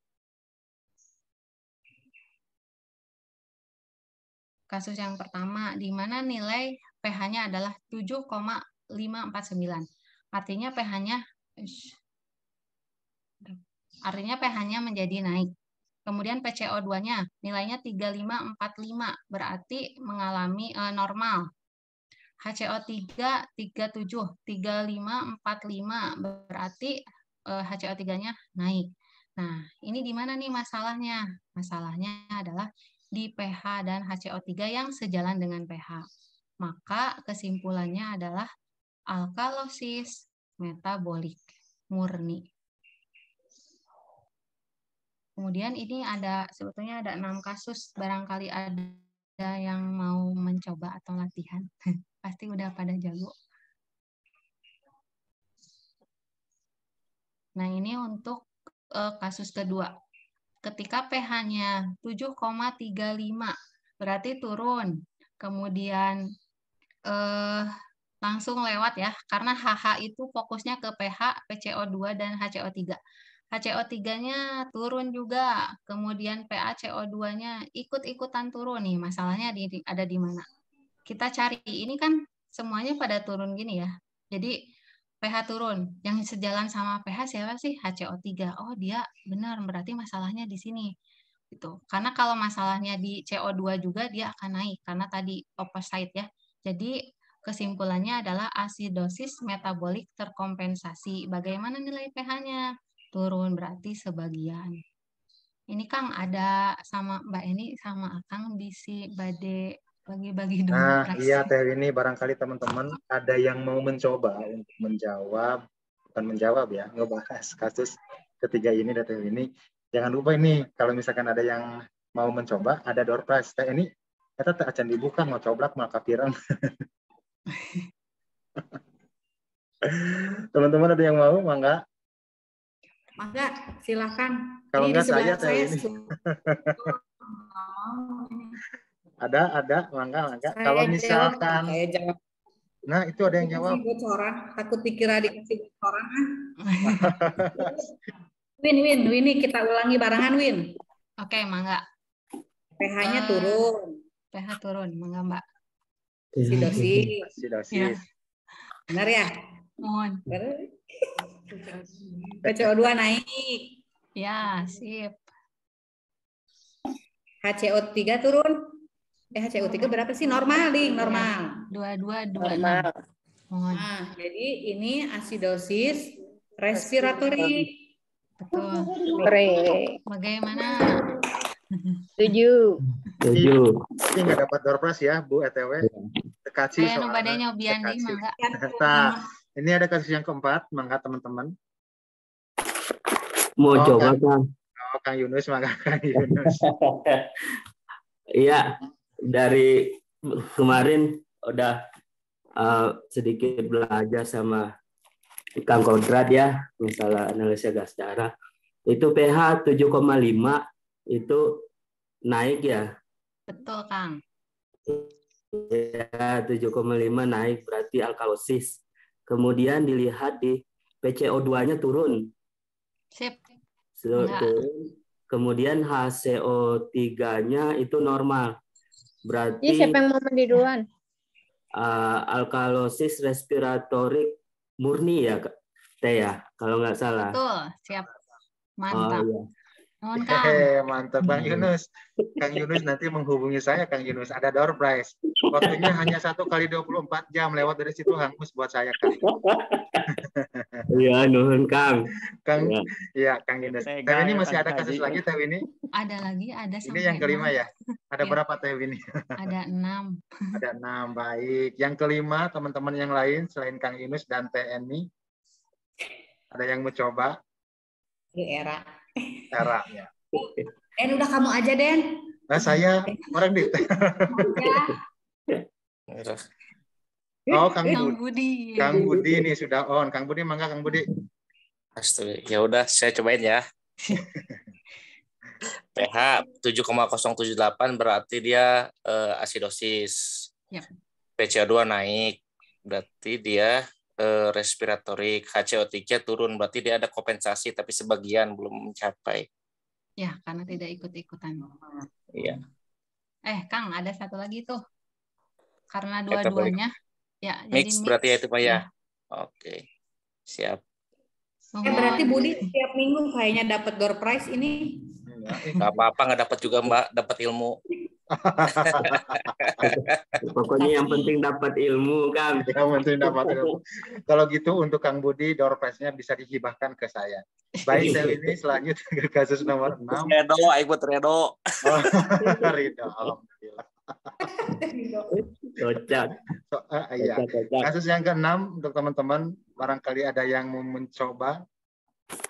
Kasus yang pertama, di mana nilai pH-nya adalah 7,549. Artinya pH-nya artinya pH-nya menjadi naik. Kemudian PCO2-nya nilainya 3545, berarti mengalami eh, normal. HCO3 37 35 45 berarti HCO3-nya eh, naik. Nah, ini di mana nih masalahnya? Masalahnya adalah di pH dan HCO3 yang sejalan dengan pH. Maka kesimpulannya adalah alkalosis metabolik murni. Kemudian ini ada sebetulnya ada enam kasus barangkali ada ada yang mau mencoba atau latihan pasti udah pada jago nah ini untuk uh, kasus kedua ketika pH-nya 7,35 berarti turun kemudian uh, langsung lewat ya karena HH itu fokusnya ke pH, PCO2 dan HCO3. HCO3-nya turun juga, kemudian PaCO2-nya ikut-ikutan turun nih. Masalahnya di, ada di mana? Kita cari ini kan semuanya pada turun gini ya. Jadi pH turun, yang sejalan sama pH siapa sih? HCO3. Oh dia benar, berarti masalahnya di sini. Gitu. Karena kalau masalahnya di CO2 juga dia akan naik karena tadi opposite ya. Jadi kesimpulannya adalah asidosis metabolik terkompensasi. Bagaimana nilai pH-nya? turun berarti sebagian. Ini Kang ada sama Mbak ini sama Kang bisi bade bagi-bagi dulu. Nah, iya Teh ini barangkali teman-teman ada yang mau mencoba untuk menjawab bukan menjawab ya, ngebahas kasus ketiga ini dan Teh ini. Jangan lupa ini kalau misalkan ada yang mau mencoba ada door prize Teh ini kita tak dibuka mau coblak mau kapiran. teman-teman ada yang mau mangga? Mangga, silakan. Kalau enggak saya, saya ini. ada, ada, mangga, mangga. Kalau misalkan, nah itu ada yang jawab. Bocoran, takut dikira dikasih bocoran. Ah. win, win, ini kita ulangi barengan, Win. Oke, okay, mangga. pH-nya turun. pH turun, mangga Mbak. Sidosis. Sidosis. Iya. Benar ya? Mohon. PCO2 naik. Ya, sip. HCO3 turun. Eh, HCO3 berapa sih? Normal, Ling, iya. normal. dua dua dua Normal. Nah, jadi ini asidosis respiratory. Betul. Bagaimana? Tujuh. Tujuh. Ini nggak dapat dorpres ya, Bu ETW. Tekaci iya. soalnya. Kayaknya badainya biar nih, Mangga. Iya. Ini ada kasus yang keempat, maka teman-teman. Mau oh, coba, Kang. Oh, Kang Yunus, mangga Kang Yunus. Iya, dari kemarin udah uh, sedikit belajar sama Kang Kodrat ya, masalah analisa gas darah. Itu pH 7,5 itu naik ya. Betul, Kang. Ya, 7,5 naik berarti alkalosis Kemudian dilihat di PCO2-nya turun. Sip. Turun. Kemudian HCO3-nya itu normal. Berarti Ini siapa yang mau mandi duluan? Uh, alkalosis respiratorik murni ya, Teh ya, kalau nggak salah. Betul, siap. Oh, Mantap. Oh, iya hehehe Hey, mantap Kang iya. Yunus. Kang Yunus nanti menghubungi saya Kang Yunus. Ada door prize. Waktunya hanya satu kali 24 jam lewat dari situ hangus buat saya Kang. Iya, nuhun Kang. Kang, iya ya, Kang Yunus. Tapi ini masih ada kasus lagi Teh ini? Ada lagi, ada Ini yang kelima ya. Ada ya. berapa Teh ini? Ada enam. ada enam, baik. Yang kelima teman-teman yang lain selain Kang Yunus dan TNI ada yang mau coba? Di era caranya. Eh, udah kamu aja Den. Nah saya orang di. Oh Kang Budi. Budi. Kang Budi ini sudah on. Kang Budi mangga Kang Budi. Astaga. Ya udah saya cobain ya. pH 7,078 berarti dia eh, asidosis. Ya. PCO2 naik berarti dia respiratory eh, respiratorik HCO3 turun berarti dia ada kompensasi tapi sebagian belum mencapai. Ya, karena tidak ikut-ikutan. Iya. Eh, Kang, ada satu lagi tuh. Karena dua-duanya ya mix, jadi mix berarti ya itu Pak ya. ya. Oke. Siap. eh, berarti Budi setiap minggu kayaknya dapat door prize ini. Tidak apa-apa, nggak dapat juga Mbak, dapat ilmu. Pokoknya yang penting dapat ilmu kan. Yang penting dapat ilmu. Kalau gitu untuk Kang Budi door prize-nya bisa dihibahkan ke saya. Baik, iya. saya ini selanjutnya ke kasus nomor 6. Redo, ayo buat Redo. Oh, Redo, alhamdulillah. Cocok. So, uh, iya. Kasus yang keenam untuk teman-teman barangkali ada yang mau mencoba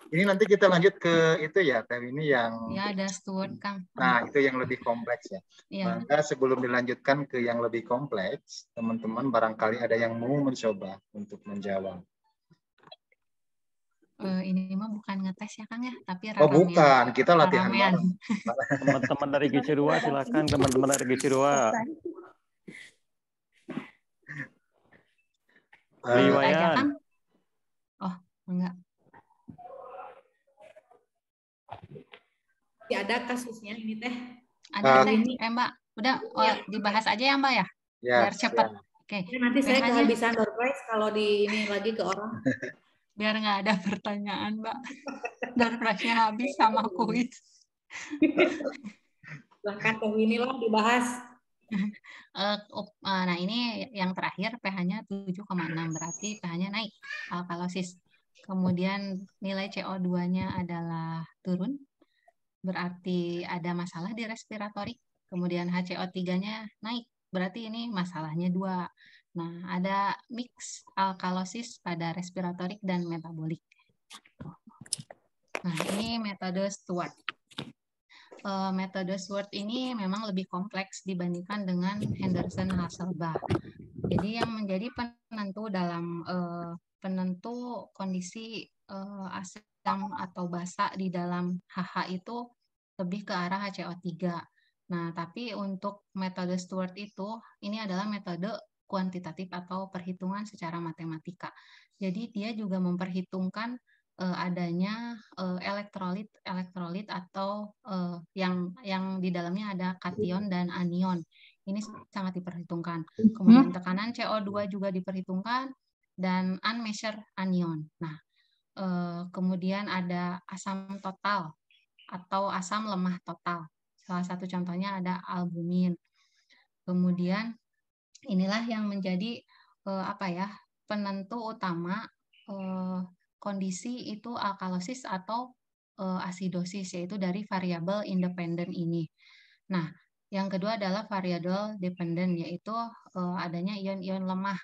ini nanti kita lanjut ke itu ya, Teh ini yang Ya, ada steward Kang. Nah, itu yang lebih kompleks ya. ya. Maka sebelum dilanjutkan ke yang lebih kompleks, teman-teman barangkali ada yang mau mencoba untuk menjawab. Uh, ini mah bukan ngetes ya Kang ya, tapi oh, ramean. bukan. Kita latihan Teman-teman dari GC2 silakan teman-teman dari GC2. Ya, oh, enggak. Ya, ada kasusnya ini teh. Ada uh, nah. ini eh, Mbak. Udah ya. dibahas aja ya Mbak ya. ya Biar cepat. Ya. Oke. Okay. Nanti saya kalau bisa surprise kalau di ini lagi ke orang. Biar nggak ada pertanyaan, Mbak. Surprise-nya habis sama kuis. Bahkan teh ini loh dibahas. Eh, eh, nah ini yang terakhir pH-nya 7,6 berarti pH-nya naik alkalosis. Eh, kemudian nilai CO2-nya adalah turun berarti ada masalah di respiratorik, kemudian HCO3-nya naik, berarti ini masalahnya dua. Nah, ada mix alkalosis pada respiratorik dan metabolik. Nah, ini metode Stewart. Eh, metode Stewart ini memang lebih kompleks dibandingkan dengan Henderson Hasselbalch. Jadi yang menjadi penentu dalam eh, penentu kondisi eh, aset hitam atau basah di dalam HH itu lebih ke arah HCO3. Nah, tapi untuk metode Stewart itu, ini adalah metode kuantitatif atau perhitungan secara matematika. Jadi dia juga memperhitungkan uh, adanya elektrolit eh, elektrolit elektrolit atau uh, yang yang di dalamnya ada kation dan anion. Ini sangat diperhitungkan. Mhm. Kemudian tekanan CO2 juga diperhitungkan dan unmeasured anion. Nah, Eh, kemudian ada asam total atau asam lemah total. Salah satu contohnya ada albumin. Kemudian inilah yang menjadi eh, apa ya penentu utama eh, kondisi itu alkalosis atau asidosis yaitu dari variabel independen ini. Nah, yang kedua adalah variabel dependen yaitu adanya ion-ion lemah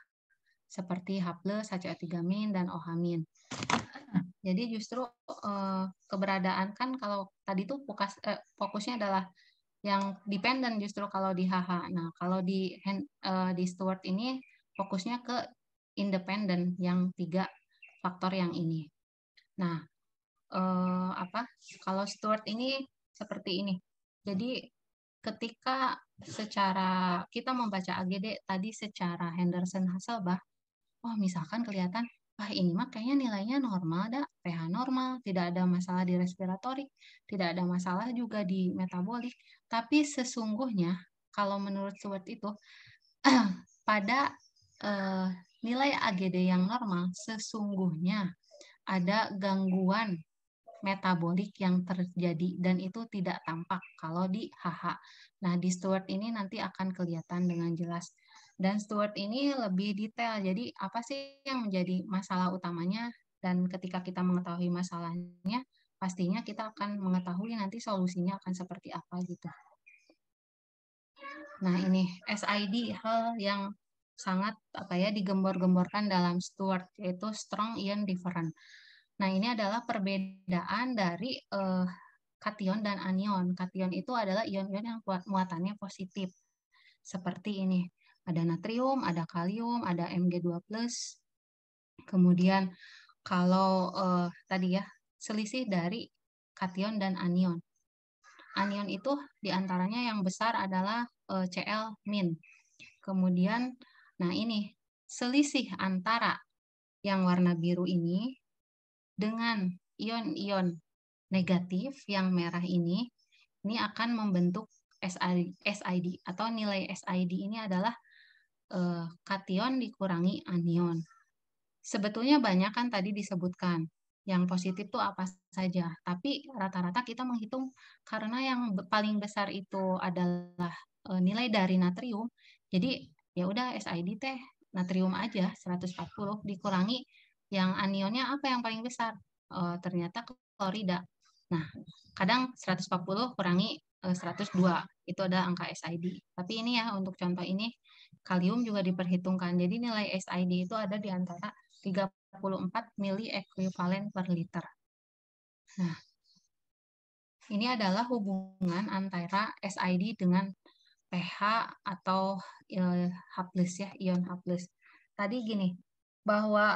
seperti H+, HCO3- dan OH-. Jadi justru eh, keberadaan kan kalau tadi tuh fokus eh, fokusnya adalah yang dependent justru kalau di HH. Nah, kalau di hand, eh, di steward ini fokusnya ke independent yang tiga faktor yang ini. Nah, eh, apa kalau steward ini seperti ini. Jadi ketika secara kita membaca AGD tadi secara Henderson Hasselbach, oh misalkan kelihatan wah ini mah kayaknya nilainya normal ada pH normal, tidak ada masalah di respiratorik, tidak ada masalah juga di metabolik. Tapi sesungguhnya kalau menurut Stewart itu pada eh, nilai AGD yang normal sesungguhnya ada gangguan metabolik yang terjadi dan itu tidak tampak kalau di HH. Nah, di Stewart ini nanti akan kelihatan dengan jelas. Dan steward ini lebih detail. Jadi apa sih yang menjadi masalah utamanya dan ketika kita mengetahui masalahnya, pastinya kita akan mengetahui nanti solusinya akan seperti apa gitu. Nah, ini SID hal yang sangat apa ya digembor-gemborkan dalam steward yaitu strong ion different. Nah, ini adalah perbedaan dari eh, kation dan anion. Kation itu adalah ion-ion yang muatannya positif seperti ini. Ada natrium, ada kalium, ada Mg2+. Kemudian kalau eh, tadi ya, selisih dari kation dan anion. Anion itu diantaranya yang besar adalah eh, Cl min. Kemudian, nah ini selisih antara yang warna biru ini dengan ion-ion negatif yang merah ini, ini akan membentuk SID, SID atau nilai SID ini adalah eh, kation dikurangi anion. Sebetulnya banyak kan tadi disebutkan yang positif itu apa saja, tapi rata-rata kita menghitung karena yang paling besar itu adalah eh, nilai dari natrium. Jadi ya udah SID teh natrium aja 140 dikurangi yang anionnya apa yang paling besar? Eh, ternyata klorida. Nah, kadang 140 kurangi 102. Eh, itu ada angka SID. Tapi ini ya untuk contoh ini kalium juga diperhitungkan. Jadi nilai SID itu ada di antara 34 mili ekuivalen per liter. Nah, ini adalah hubungan antara SID dengan pH atau H+ eh, ya, ion H+. Tadi gini, bahwa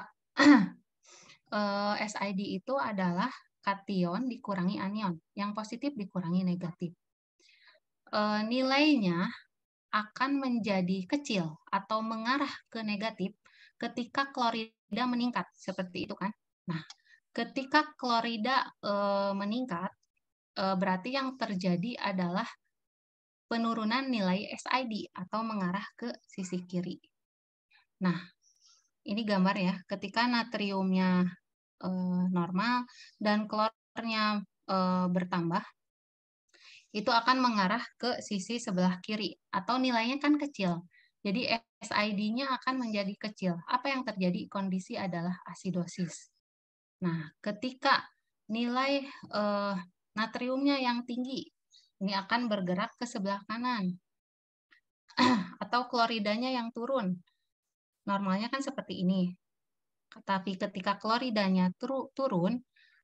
SID eh, itu adalah kation dikurangi anion, yang positif dikurangi negatif. Eh, nilainya akan menjadi kecil atau mengarah ke negatif ketika klorida meningkat seperti itu kan. Nah, ketika klorida e, meningkat e, berarti yang terjadi adalah penurunan nilai SID atau mengarah ke sisi kiri. Nah, ini gambar ya, ketika natriumnya e, normal dan klornya e, bertambah, itu akan mengarah ke sisi sebelah kiri atau nilainya kan kecil. Jadi SID-nya akan menjadi kecil. Apa yang terjadi kondisi adalah asidosis. Nah, ketika nilai eh, natriumnya yang tinggi, ini akan bergerak ke sebelah kanan. atau kloridanya yang turun. Normalnya kan seperti ini. Tapi ketika kloridanya turun,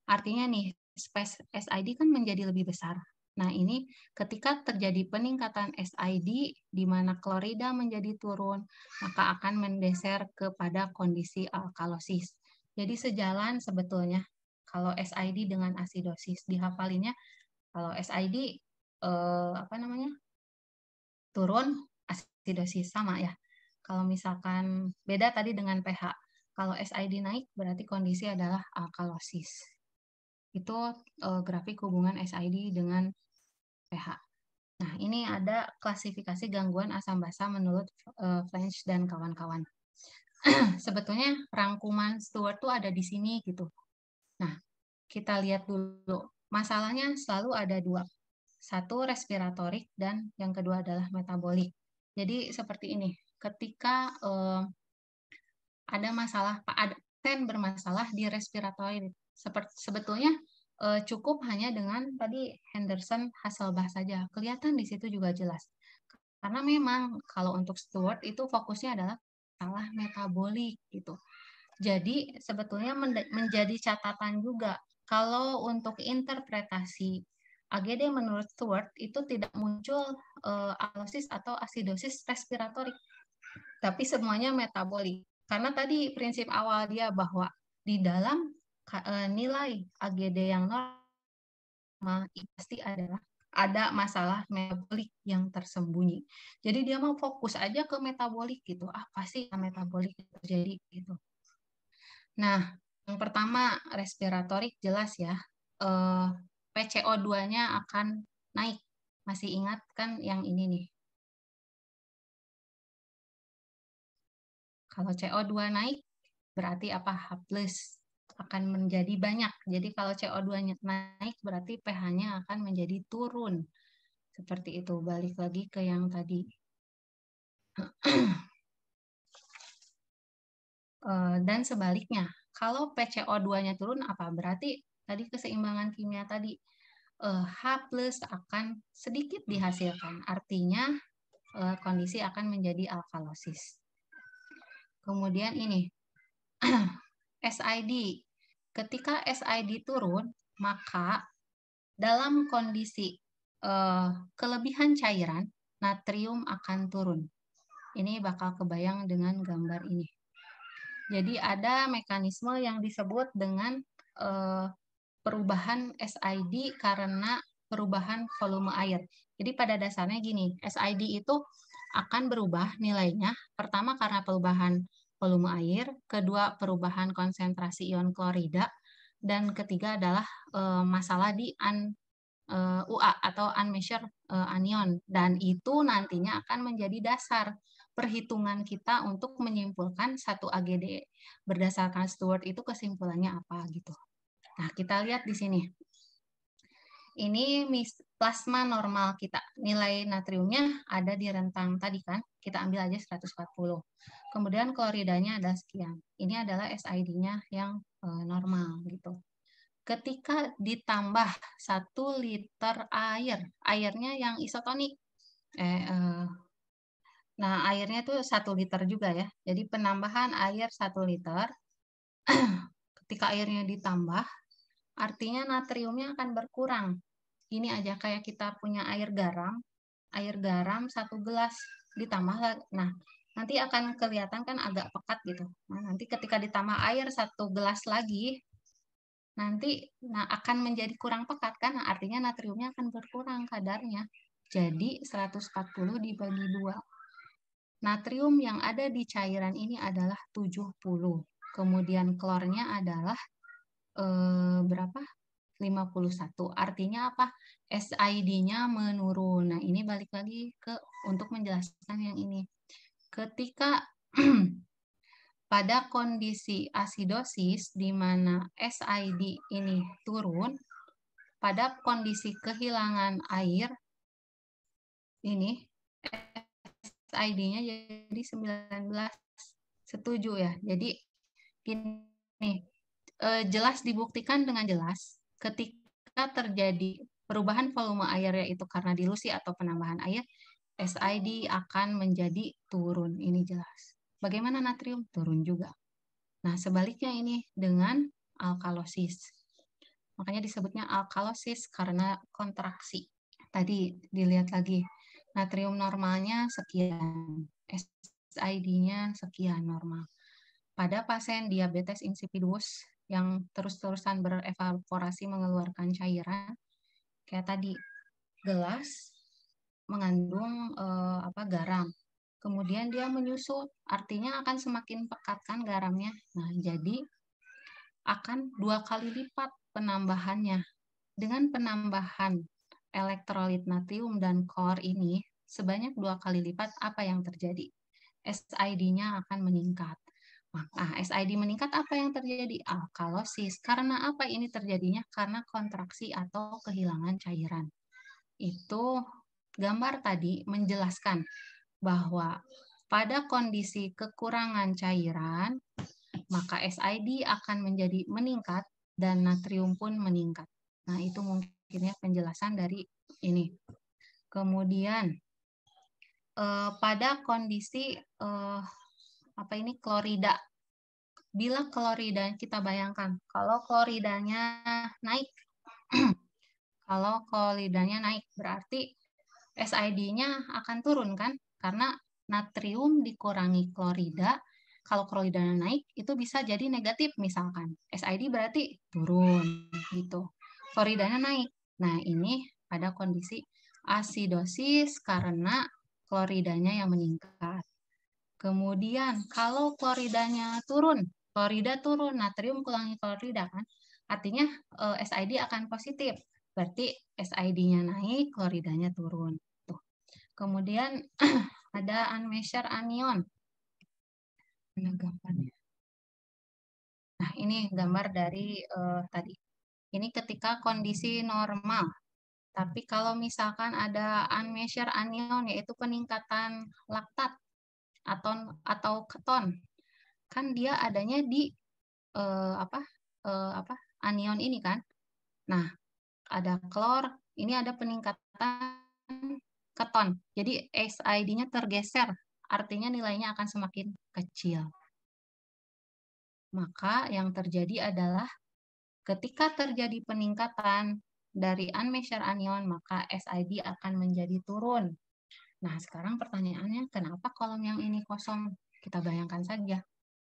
artinya nih space SID kan menjadi lebih besar Nah, ini ketika terjadi peningkatan SID di mana klorida menjadi turun, maka akan mendeser kepada kondisi alkalosis. Jadi sejalan sebetulnya kalau SID dengan asidosis dihafalinnya kalau SID eh, apa namanya? turun, asidosis sama ya. Kalau misalkan beda tadi dengan pH. Kalau SID naik berarti kondisi adalah alkalosis. Itu eh, grafik hubungan SID dengan PH. Nah, ini ada klasifikasi gangguan asam basa menurut uh, French dan kawan-kawan. Oh. Sebetulnya rangkuman Stewart tuh ada di sini gitu. Nah, kita lihat dulu. Masalahnya selalu ada dua. Satu respiratorik dan yang kedua adalah metabolik. Jadi seperti ini. Ketika uh, ada masalah, ada, bermasalah di respiratorik. sebetulnya uh, cukup hanya dengan tadi Henderson Hasselbach saja. Kelihatan di situ juga jelas. Karena memang kalau untuk Stewart itu fokusnya adalah salah metabolik gitu. Jadi sebetulnya menjadi catatan juga kalau untuk interpretasi AGD menurut Stewart itu tidak muncul e, eh, alosis atau asidosis respiratorik, tapi semuanya metabolik. Karena tadi prinsip awal dia bahwa di dalam Eh, nilai AGD yang normal pasti adalah ada masalah metabolik yang tersembunyi. Jadi dia mau fokus aja ke metabolik gitu. Apa ah, sih yang metabolik terjadi gitu. Nah, yang pertama respiratorik jelas ya. Eh, PCO2-nya akan naik. Masih ingat kan yang ini nih. Kalau CO2 naik berarti apa? H+ akan menjadi banyak. Jadi kalau CO2-nya naik berarti pH-nya akan menjadi turun. Seperti itu. Balik lagi ke yang tadi. Eh, dan sebaliknya, kalau PCO2-nya turun apa? Berarti tadi keseimbangan kimia tadi eh, H plus akan sedikit dihasilkan. Artinya eh, kondisi akan menjadi alkalosis. Kemudian ini SID. Ketika SID turun, maka dalam kondisi uh, kelebihan cairan, natrium akan turun. Ini bakal kebayang dengan gambar ini. Jadi ada mekanisme yang disebut dengan uh, perubahan SID karena perubahan volume air. Jadi pada dasarnya gini, SID itu akan berubah nilainya pertama karena perubahan volume air, kedua perubahan konsentrasi ion klorida, dan ketiga adalah uh, masalah di an uh, UA atau unmeasured uh, anion dan itu nantinya akan menjadi dasar perhitungan kita untuk menyimpulkan satu AGD berdasarkan Stewart itu kesimpulannya apa gitu. Nah, kita lihat di sini. Ini plasma normal kita. Nilai natriumnya ada di rentang tadi kan, kita ambil aja 140. Kemudian kloridanya ada sekian. Ini adalah SID-nya yang eh, normal gitu. Ketika ditambah 1 liter air, airnya yang isotonik. Eh, eh, nah, airnya itu 1 liter juga ya. Jadi penambahan air 1 liter. Ketika airnya ditambah, artinya natriumnya akan berkurang gini aja kayak kita punya air garam, air garam satu gelas ditambah nah nanti akan kelihatan kan agak pekat gitu. Nah, nanti ketika ditambah air satu gelas lagi nanti nah akan menjadi kurang pekat kan nah, artinya natriumnya akan berkurang kadarnya. Jadi 140 dibagi dua. Natrium yang ada di cairan ini adalah 70. Kemudian klornya adalah eh, berapa? 51. Artinya apa? SID-nya menurun. Nah, ini balik lagi ke untuk menjelaskan yang ini. Ketika pada kondisi asidosis di mana SID ini turun, pada kondisi kehilangan air ini SID-nya jadi 19. Setuju ya. Jadi gini, eh, jelas dibuktikan dengan jelas ketika terjadi perubahan volume air yaitu karena dilusi atau penambahan air, SID akan menjadi turun. Ini jelas. Bagaimana natrium? Turun juga. Nah, sebaliknya ini dengan alkalosis. Makanya disebutnya alkalosis karena kontraksi. Tadi dilihat lagi, natrium normalnya sekian, SID-nya sekian normal. Pada pasien diabetes insipidus yang terus-terusan berevaporasi mengeluarkan cairan kayak tadi gelas mengandung eh, apa garam kemudian dia menyusut artinya akan semakin pekat kan garamnya nah jadi akan dua kali lipat penambahannya dengan penambahan elektrolit natrium dan kor ini sebanyak dua kali lipat apa yang terjadi SID-nya akan meningkat Nah, SID meningkat apa yang terjadi? Alkalosis. Ah, karena apa ini terjadinya? Karena kontraksi atau kehilangan cairan. Itu gambar tadi menjelaskan bahwa pada kondisi kekurangan cairan, maka SID akan menjadi meningkat dan natrium pun meningkat. Nah, itu mungkinnya penjelasan dari ini. Kemudian, eh, pada kondisi eh, apa ini klorida. Bila klorida kita bayangkan, kalau kloridanya naik, kalau kloridanya naik berarti SID-nya akan turun kan? Karena natrium dikurangi klorida, kalau kloridanya naik itu bisa jadi negatif misalkan. SID berarti turun gitu. Kloridanya naik. Nah, ini pada kondisi asidosis karena kloridanya yang meningkat. Kemudian kalau kloridanya turun, klorida turun, natrium kurangi klorida kan, artinya eh, SID akan positif. Berarti SID-nya naik, kloridanya turun. Tuh. Kemudian ada unmeasured anion. Nah, ini gambar dari eh, tadi. Ini ketika kondisi normal. Tapi kalau misalkan ada unmeasured anion, yaitu peningkatan laktat, aton atau keton kan dia adanya di uh, apa uh, apa anion ini kan nah ada klor ini ada peningkatan keton jadi SID-nya tergeser artinya nilainya akan semakin kecil maka yang terjadi adalah ketika terjadi peningkatan dari unmeasured anion maka SID akan menjadi turun Nah, sekarang pertanyaannya, kenapa kolom yang ini kosong? Kita bayangkan saja.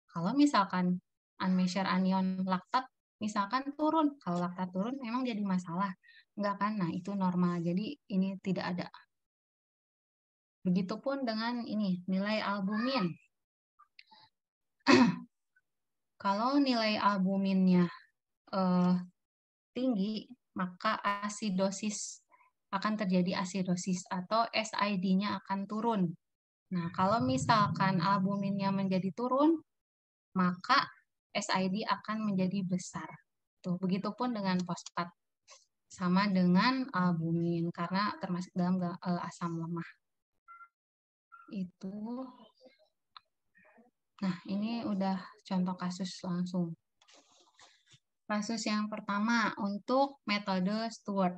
Kalau misalkan unmeasured anion laktat, misalkan turun. Kalau laktat turun, memang jadi masalah. Enggak kan? Nah, itu normal. Jadi, ini tidak ada. Begitupun dengan ini, nilai albumin. Kalau nilai albuminnya eh, tinggi, maka asidosis akan terjadi asidosis atau SID-nya akan turun. Nah, kalau misalkan albuminnya menjadi turun, maka SID akan menjadi besar. Tuh, begitupun dengan fosfat sama dengan albumin karena termasuk dalam eh, asam lemah. Itu. Nah, ini udah contoh kasus langsung. Kasus yang pertama untuk metode Stewart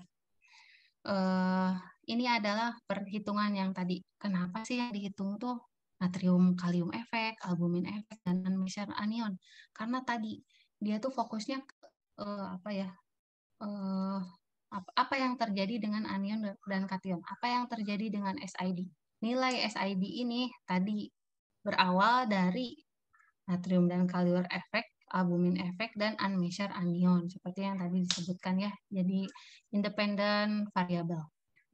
eh, ini adalah perhitungan yang tadi kenapa sih yang dihitung tuh natrium kalium efek, albumin efek dan non anion. Karena tadi dia tuh fokusnya eh, apa ya? Eh, apa yang terjadi dengan anion dan kation? Apa yang terjadi dengan SID? Nilai SID ini tadi berawal dari natrium dan kalium efek albumin efek dan unmeasured anion seperti yang tadi disebutkan ya. Jadi independen variabel.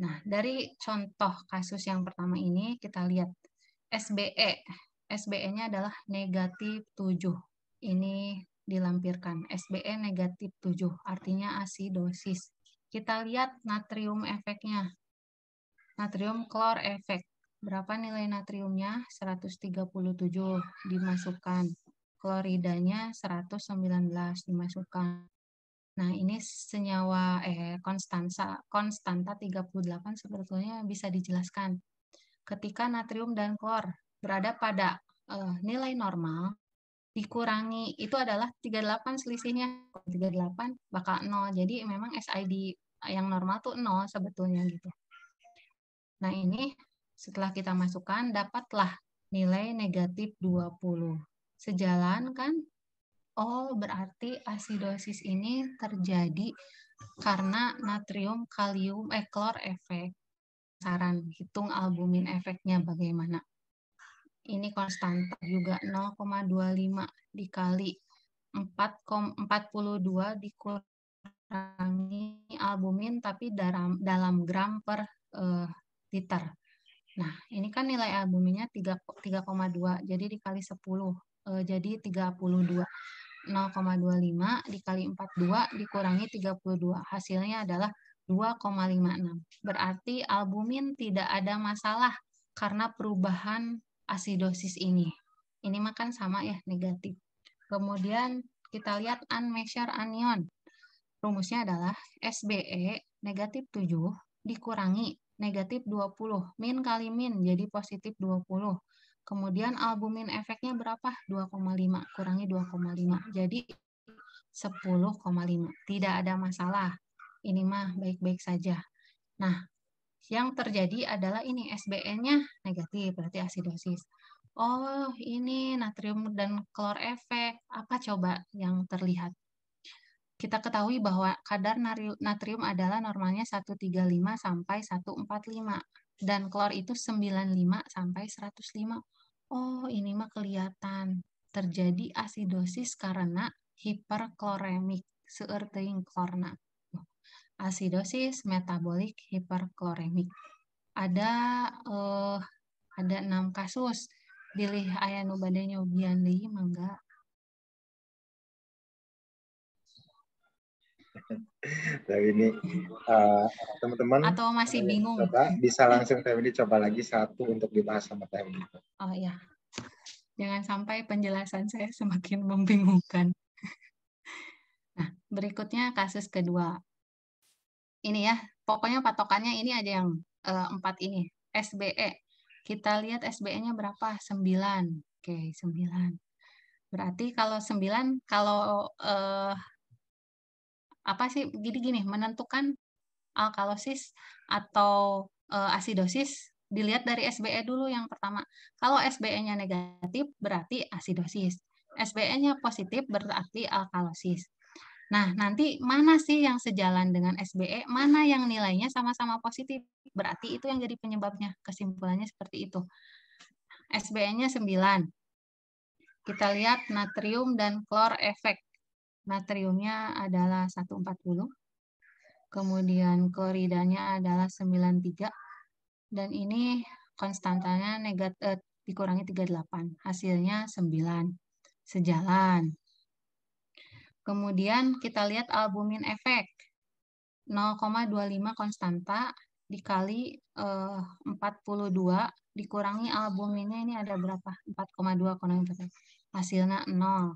Nah, dari contoh kasus yang pertama ini kita lihat SBE. SBE-nya adalah negatif 7. Ini dilampirkan. SBE negatif 7, artinya asidosis. Kita lihat natrium efeknya. Natrium klor efek. Berapa nilai natriumnya? 137 dimasukkan kloridanya 119 dimasukkan. Nah, ini senyawa eh konstansa konstanta 38 sebetulnya bisa dijelaskan. Ketika natrium dan klor berada pada eh, nilai normal dikurangi itu adalah 38 selisihnya 38 bakal 0. Jadi memang SID yang normal tuh 0 sebetulnya gitu. Nah, ini setelah kita masukkan dapatlah nilai negatif 20 sejalan kan? Oh, berarti asidosis ini terjadi karena natrium kalium eh klor efek. Saran hitung albumin efeknya bagaimana? Ini konstanta juga 0,25 dikali 4,42 dikurangi albumin tapi dalam dalam gram per uh, liter. Nah, ini kan nilai albuminnya 3,2, jadi dikali 10 e, jadi 32. 0,25 dikali 42 dikurangi 32. Hasilnya adalah 2,56. Berarti albumin tidak ada masalah karena perubahan asidosis ini. Ini makan sama ya, negatif. Kemudian kita lihat unmeasured anion. Rumusnya adalah SBE negatif 7 dikurangi negatif 20. Min kali min jadi positif 20 Kemudian albumin efeknya berapa? 2,5 kurangi 2,5. Jadi 10,5. Tidak ada masalah. Ini mah baik-baik saja. Nah, yang terjadi adalah ini SBN-nya negatif, berarti asidosis. Oh, ini natrium dan klor efek. Apa coba yang terlihat? Kita ketahui bahwa kadar natrium adalah normalnya 135 sampai 145 dan klor itu 95 sampai 105. Oh, ini mah kelihatan. Terjadi asidosis karena hiperkloremik, seueur teuing Asidosis metabolik hiperkloremik. Ada eh, ada enam kasus. Bilih ayah nubadanya ubian nyobian mangga tapi ini teman eh, teman-teman atau masih bingung coba bisa langsung time ini coba lagi satu untuk dibahas sama time ini oh iya jangan sampai penjelasan saya semakin membingungkan nah berikutnya kasus kedua ini ya pokoknya patokannya ini aja yang eh, empat ini SBE kita lihat SBE-nya berapa Sembilan, oke sembilan. berarti kalau sembilan, kalau uh, apa sih gini gini menentukan alkalosis eh, atau uh, asidosis dilihat dari SBE dulu yang pertama. Kalau SBE-nya negatif berarti asidosis. SBE-nya positif berarti alkalosis. Nah, nanti mana sih yang sejalan dengan SBE, mana yang nilainya sama-sama positif? Berarti itu yang jadi penyebabnya. Kesimpulannya seperti itu. SBE-nya 9. Kita lihat natrium dan klor efek natriumnya adalah 140, kemudian kloridanya adalah 93, dan ini konstantanya negatif eh, dikurangi 38, hasilnya 9, sejalan. Kemudian kita lihat albumin efek, 0,25 konstanta dikali eh, 42 dikurangi albuminnya ini ada berapa? 4,2 konstanta. Hasilnya 0.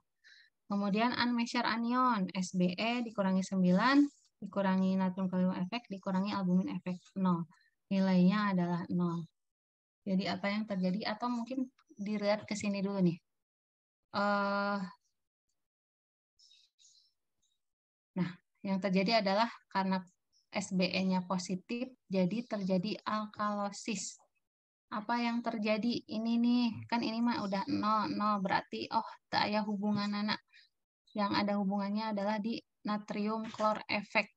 Kemudian unmeasured anion, SBE dikurangi 9, dikurangi natrium kalium efek, dikurangi albumin efek 0. Nilainya adalah 0. Jadi apa yang terjadi? Atau mungkin dilihat ke sini dulu nih. Uh, nah, yang terjadi adalah karena SBE-nya positif, jadi terjadi alkalosis. Apa yang terjadi? Ini nih, kan ini mah udah 0, 0, berarti oh, tak ada hubungan anak yang ada hubungannya adalah di natrium klor efek,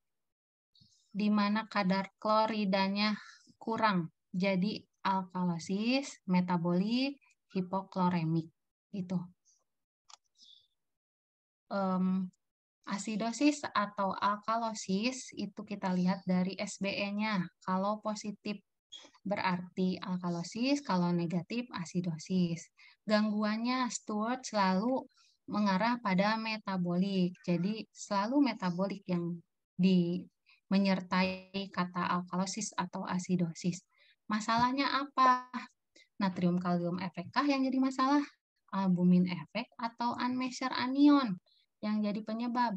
di mana kadar kloridanya kurang. Jadi alkalosis, metabolik, hipokloremik. Itu. Um, asidosis atau alkalosis itu kita lihat dari SBE-nya. Kalau positif berarti alkalosis, kalau negatif asidosis. Gangguannya Stuart selalu mengarah pada metabolik. Jadi selalu metabolik yang di menyertai kata alkalosis atau asidosis. Masalahnya apa? Natrium kalium efekkah yang jadi masalah? Albumin efek atau unmeasured anion yang jadi penyebab.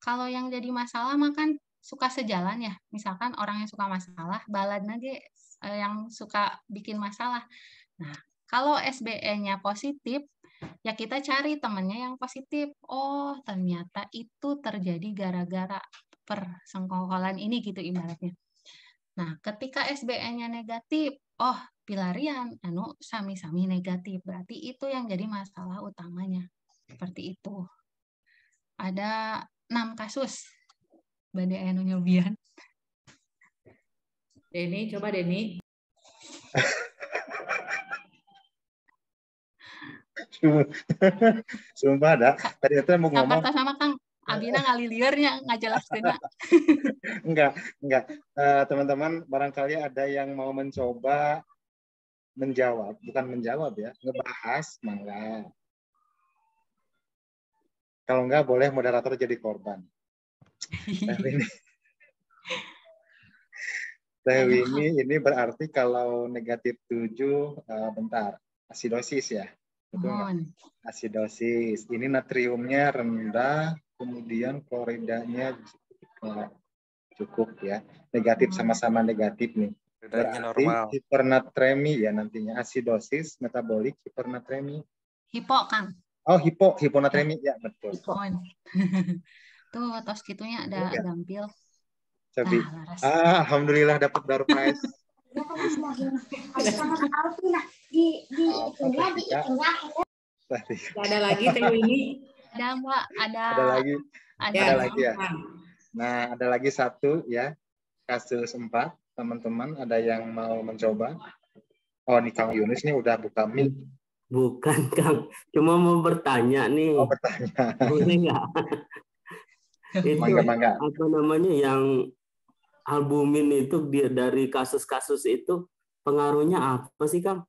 Kalau yang jadi masalah makan suka sejalan ya. Misalkan orang yang suka masalah, baladnya nage eh, yang suka bikin masalah. Nah, kalau SBE-nya positif, ya kita cari temannya yang positif. Oh, ternyata itu terjadi gara-gara persengkongkolan ini gitu ibaratnya. Nah, ketika SBN-nya negatif, oh pilarian anu sami-sami negatif. Berarti itu yang jadi masalah utamanya. Seperti itu. Ada enam kasus badai anu nyobian. Deni, coba Deni. Sumpah ada. Tadi itu mau ngomong. sama Kang. Abina ngali liurnya nggak jelas enggak, enggak. teman eh, teman-teman barangkali ada yang mau mencoba menjawab, bukan menjawab ya, ngebahas mangga. Kalau enggak boleh moderator jadi korban. Teh ini, ini berarti kalau negatif tujuh uh, bentar, asidosis ya. Asidosis. Ini natriumnya rendah, kemudian kloridanya cukup ya. Negatif hmm. sama-sama negatif nih. Berarti normal. hipernatremi ya nantinya asidosis metabolik hipernatremi. Hipo Kang. Oh hipo hiponatremi ya betul. Hipoin. Tuh tos kitunya ada ya. gampil. Cobi. Ah, Alhamdulillah dapat darpais ada lagi teh ini ada mbak ada ada lagi ada, ada lagi ya nah ada lagi satu ya kasus empat teman-teman ada yang mau mencoba oh nih kang Yunus nih udah buka mic bukan kang cuma mau bertanya nih oh, bertanya boleh nggak itu apa namanya yang albumin itu dia dari kasus-kasus itu pengaruhnya apa sih Kang?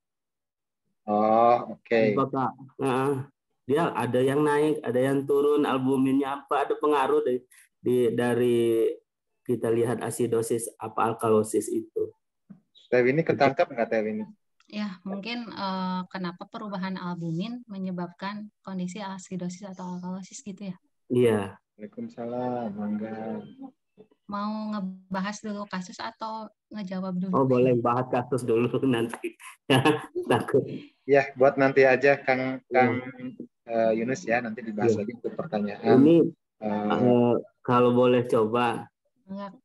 Oh, oke. Okay. Bapak, nah, dia ada yang naik, ada yang turun, albuminnya apa, ada pengaruh dari di, dari kita lihat asidosis apa alkalosis itu. Tev ini ketangkap nggak Tev ini? Ya, mungkin uh, kenapa perubahan albumin menyebabkan kondisi asidosis atau alkalosis gitu ya? Iya. Waalaikumsalam, Mangga mau ngebahas dulu kasus atau ngejawab dulu? Oh boleh bahas kasus dulu nanti. Takut. ya buat nanti aja Kang iya. Kang uh, Yunus ya nanti dibahas ya. lagi untuk pertanyaan. Ini uh, uh, kalau boleh coba.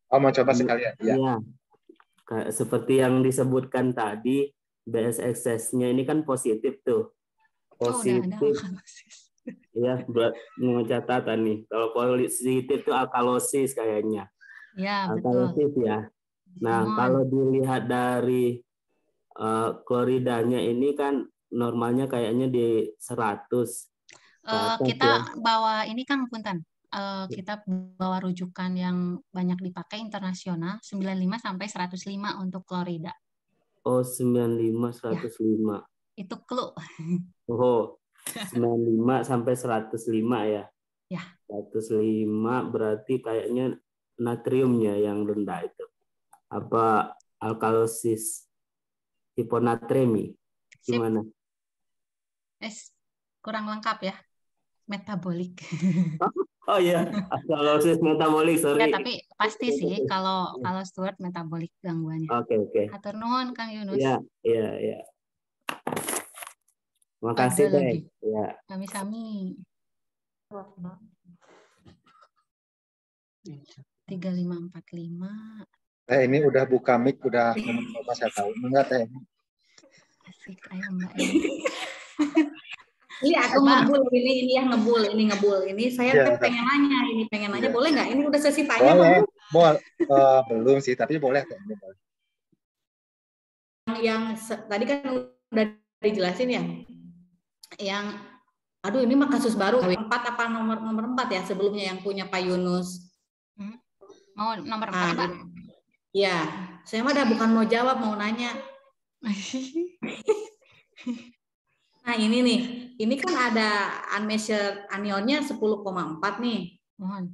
Oh mau coba sekalian ya. ya. Seperti yang disebutkan tadi bsxs nya ini kan positif tuh. Oh, positif. Oh, Iya, buat ngecatatan nih. Kalau positif itu alkalosis kayaknya ya, alternatif betul. ya. Nah, kalau dilihat dari uh, eh, kloridanya ini kan normalnya kayaknya di 100. Uh, eh, kita ya. bawa ini kan, Puntan. Uh, eh, kita bawa rujukan yang banyak dipakai internasional 95 sampai 105 untuk klorida. Oh, 95 105. Ya. Itu clue. Oh. 95 sampai 105 ya. Ya. 105 berarti kayaknya natriumnya yang rendah itu apa alkalosis hiponatremi gimana es kurang lengkap ya metabolik oh iya alkalosis metabolik sorry ya, tapi pasti sih kalau kalau Stuart metabolik gangguannya oke okay, oke okay. atur nuhun Kang Yunus ya ya ya makasih deh ya kami sami tiga lima 3545. Eh ini udah buka mic, udah bapak saya tahu. Enggak teh. Asik ayo Mbak. Iya, aku Mbak. ngebul ini ini yang ngebul, ini ngebul. Ini saya ya, kan pengen nanya, ini pengen nanya ya. boleh nggak? Ini udah sesi tanya boleh. Belum? Boleh. Uh, belum sih, tapi boleh teh. Yang tadi kan udah dijelasin ya. Yang aduh ini mah kasus baru empat apa nomor nomor empat ya sebelumnya yang punya Pak Yunus Mau nomor empat, ah, Ya, saya mah dah bukan mau jawab, mau nanya. nah ini nih, ini kan ada unmeasured anionnya 10,4 nih. Mohon.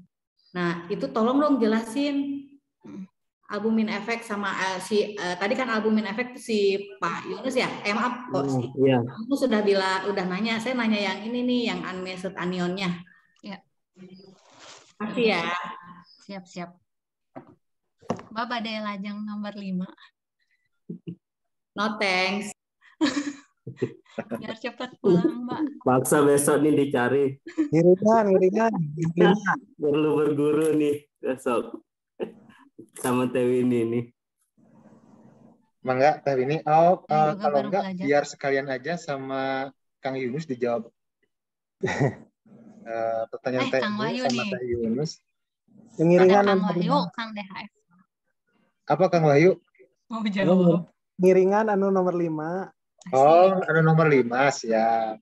Nah itu tolong dong jelasin hmm. albumin efek sama uh, si uh, tadi kan albumin efek si Pak Yunus ya, eh maaf kok oh, hmm, si iya. kamu sudah bila udah nanya, saya nanya yang ini nih yang unmeasured anionnya. Ya. terima Kasih ya. Siap siap. Bapak ada yang lajang nomor 5. No thanks. Biar cepat pulang, Mbak. Paksa besok nih dicari. Ngiringan, ngiringan. Perlu berguru nih besok. Sama ini nih. Mangga, ini Oh, eh, kalau enggak, belajar. biar sekalian aja sama Kang Yunus dijawab. uh, pertanyaan eh, Teh sama Teh Yunus. Yang ngiringan. Kang Wahyu, Kang DHF. Apa Kang Wahyu? Mau oh, jawab. Miringan anu nomor lima Oh, anu nomor 5 ya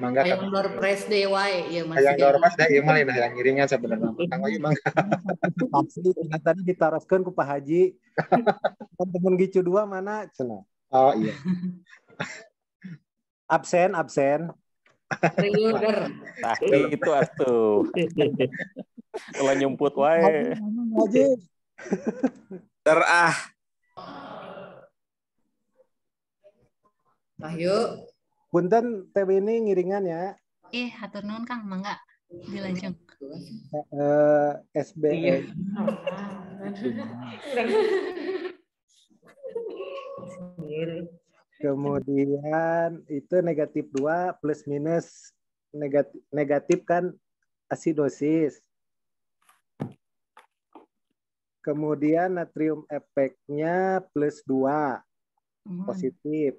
Mangga Yang nomor Pres deh ya mas. Yang Hayang Dor pres deh ieu iya, mah lain hayang ngiringan sebenarnya. Kang wahyu mangga. Iya. Pasti tadi ditaroskeun ku Pak Haji. Kan temen gicu dua mana cenah? Oh iya. absen, absen. Reorder. Nah, itu atuh. Kalau nyumput wae. Haji. Terah. Wahyu. Punten TV ini ngiringan ya. Eh, hatur nuhun Kang, mangga dilanjung. Eh, SB. Iya. Kemudian itu negatif 2 plus minus negatif, negatif kan asidosis. Kemudian natrium efeknya plus 2 hmm. positif.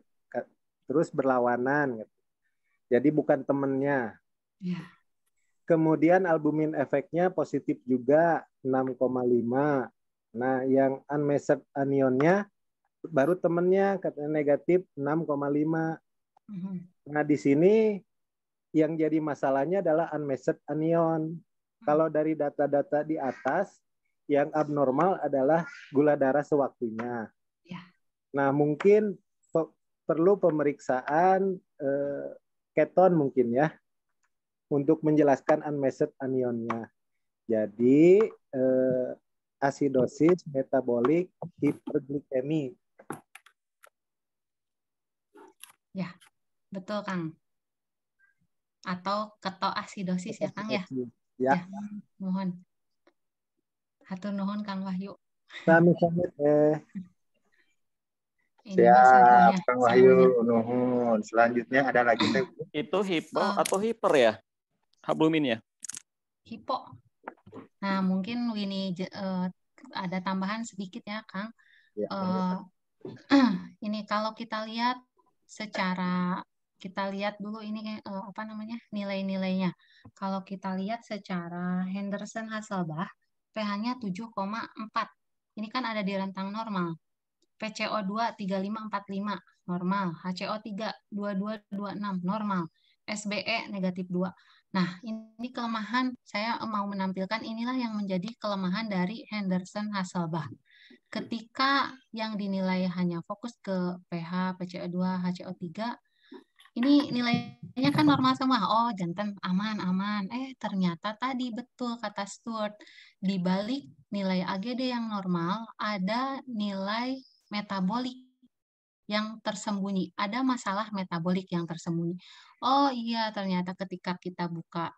Terus berlawanan. Gitu. Jadi bukan temennya. Yeah. Kemudian albumin efeknya positif juga 6,5. Nah, yang unmeasured anionnya baru temennya katanya negatif 6,5. Mm-hmm. Nah, di sini yang jadi masalahnya adalah unmeasured anion. Hmm. Kalau dari data-data di atas yang abnormal adalah gula darah sewaktunya. Ya. Nah, mungkin pe perlu pemeriksaan eh, keton mungkin ya untuk menjelaskan unmeasured anionnya. Jadi eh, asidosis metabolik hiperglikemi. Ya, betul Kang. Atau ketoasidosis ya Kang ya? Ya. ya. Mohon. Hatur nuhun Kang Wahyu. Sami-sami teh. Siap, Kang Wahyu, nuhun. Selanjutnya ada lagi teh. Itu hipo uh, atau hiper ya? Hablumin ya? Hipo. Nah, mungkin ini uh, ada tambahan sedikit ya, Kang. Ya, uh, ini kalau kita lihat secara kita lihat dulu ini uh, apa namanya nilai-nilainya. Kalau kita lihat secara Henderson Hasselbach pH-nya 7,4. Ini kan ada di rentang normal. PCO2 3545 normal, HCO3 2226 normal, SBE negatif 2. Nah, ini kelemahan saya mau menampilkan inilah yang menjadi kelemahan dari Henderson Hasselbalch. Ketika yang dinilai hanya fokus ke pH, PCO2, HCO3, ini nilainya kan normal semua. Oh, jantan aman, aman. Eh, ternyata tadi betul kata Stuart di balik nilai AGD yang normal ada nilai metabolik yang tersembunyi, ada masalah metabolik yang tersembunyi. Oh iya, ternyata ketika kita buka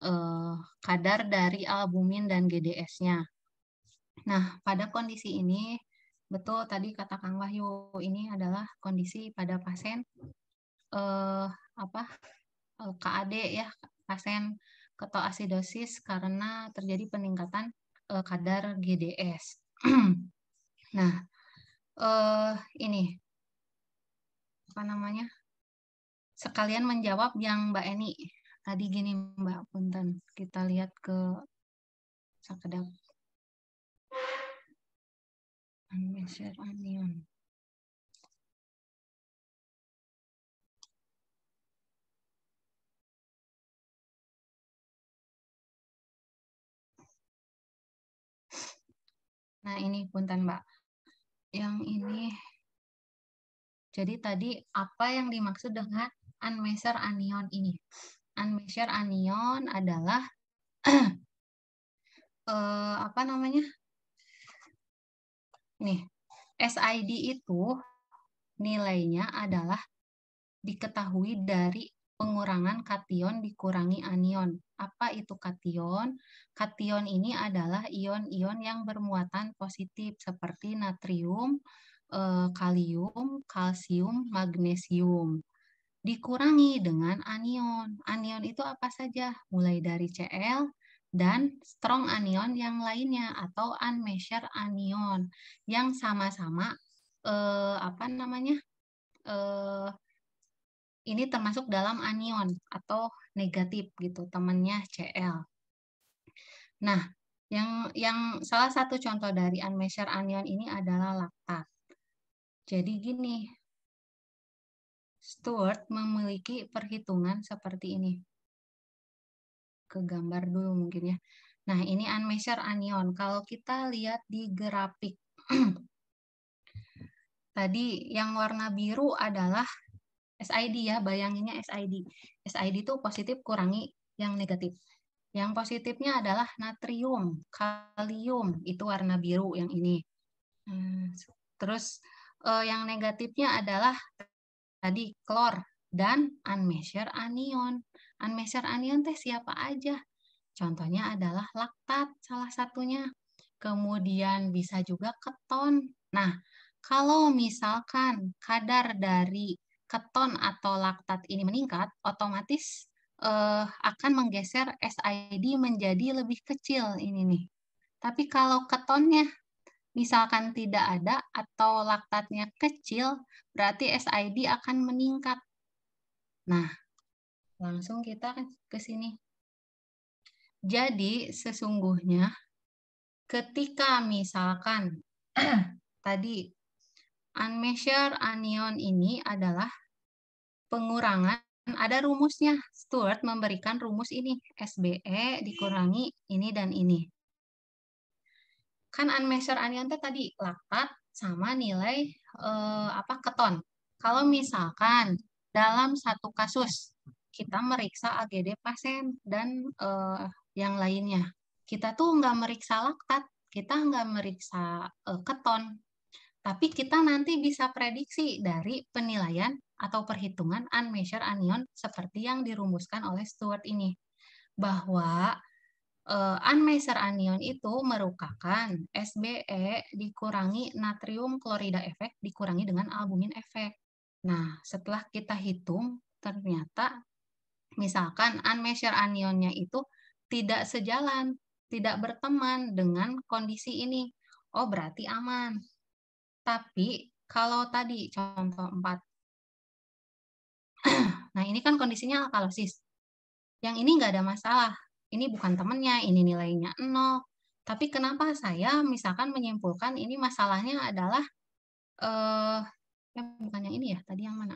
eh, kadar dari albumin dan GDS-nya. Nah, pada kondisi ini betul tadi kata Kang Wahyu, ini adalah kondisi pada pasien eh, apa? Eh, KAD ya, pasien ketoasidosis karena terjadi peningkatan uh, kadar GDS. nah, uh, ini apa namanya? Sekalian menjawab yang Mbak Eni tadi gini Mbak Punten. Kita lihat ke sekedap. Unmeasured onion. Nah, ini punten, Mbak. Yang ini jadi tadi apa yang dimaksud dengan unmeasured anion ini? Unmeasured anion adalah eh, apa namanya? Nih, SID itu nilainya adalah diketahui dari pengurangan kation dikurangi anion. Apa itu kation? Kation ini adalah ion-ion yang bermuatan positif seperti natrium, eh, kalium, kalsium, magnesium. Dikurangi dengan anion. Anion itu apa saja? Mulai dari Cl dan strong anion yang lainnya atau unmeasured anion yang sama-sama eh, apa namanya? eh, ini termasuk dalam anion atau negatif gitu temannya Cl. Nah, yang yang salah satu contoh dari unmeasured anion ini adalah laktat. Jadi gini, Stuart memiliki perhitungan seperti ini. Ke gambar dulu mungkin ya. Nah, ini unmeasured anion. Kalau kita lihat di grafik, tadi yang warna biru adalah SID ya, bayanginnya SID. SID itu positif kurangi yang negatif. Yang positifnya adalah natrium, kalium, itu warna biru yang ini. Hmm, terus eh, yang negatifnya adalah tadi klor dan unmeasured anion. Unmeasured anion teh siapa aja? Contohnya adalah laktat salah satunya. Kemudian bisa juga keton. Nah, kalau misalkan kadar dari keton atau laktat ini meningkat, otomatis uh, akan menggeser SID menjadi lebih kecil ini nih. Tapi kalau ketonnya misalkan tidak ada atau laktatnya kecil, berarti SID akan meningkat. Nah, langsung kita ke sini. Jadi sesungguhnya ketika misalkan tadi unmeasured anion ini adalah pengurangan ada rumusnya. Stuart memberikan rumus ini. SBE dikurangi ini dan ini. Kan unmeasured anion itu tadi laktat sama nilai eh, apa keton. Kalau misalkan dalam satu kasus kita meriksa AGD pasien dan eh, yang lainnya. Kita tuh nggak meriksa laktat, kita nggak meriksa eh, keton, tapi kita nanti bisa prediksi dari penilaian atau perhitungan unmeasured anion seperti yang dirumuskan oleh Stewart ini. Bahwa uh, unmeasured anion itu merupakan SBE dikurangi natrium klorida efek dikurangi dengan albumin efek. Nah, setelah kita hitung ternyata misalkan unmeasured anionnya itu tidak sejalan, tidak berteman dengan kondisi ini. Oh, berarti aman. Tapi kalau tadi contoh 4, nah ini kan kondisinya alkalosis. Yang ini nggak ada masalah. Ini bukan temannya, ini nilainya 0. Tapi kenapa saya misalkan menyimpulkan ini masalahnya adalah, eh, ya eh, bukan yang ini ya, tadi yang mana?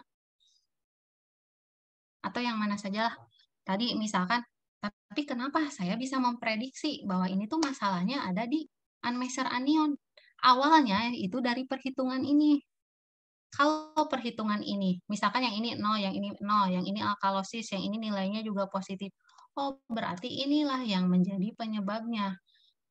Atau yang mana sajalah. Tadi misalkan, tapi kenapa saya bisa memprediksi bahwa ini tuh masalahnya ada di unmeasured anion? awalnya itu dari perhitungan ini. Kalau perhitungan ini, misalkan yang ini nol, yang ini nol, yang ini alkalosis, yang ini nilainya juga positif. Oh, berarti inilah yang menjadi penyebabnya.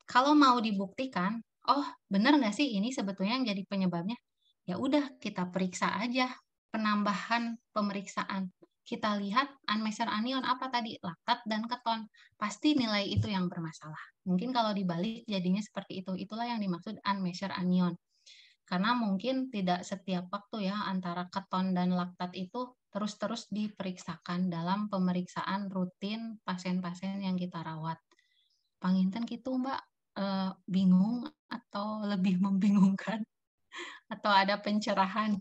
Kalau mau dibuktikan, oh benar nggak sih ini sebetulnya yang jadi penyebabnya? Ya udah kita periksa aja penambahan pemeriksaan kita lihat unmeasured anion apa tadi? Laktat dan keton. Pasti nilai itu yang bermasalah. Mungkin kalau dibalik jadinya seperti itu. Itulah yang dimaksud unmeasured anion. Karena mungkin tidak setiap waktu ya antara keton dan laktat itu terus-terus diperiksakan dalam pemeriksaan rutin pasien-pasien yang kita rawat. Panginten gitu Mbak, e, bingung atau lebih membingungkan? Atau ada pencerahan?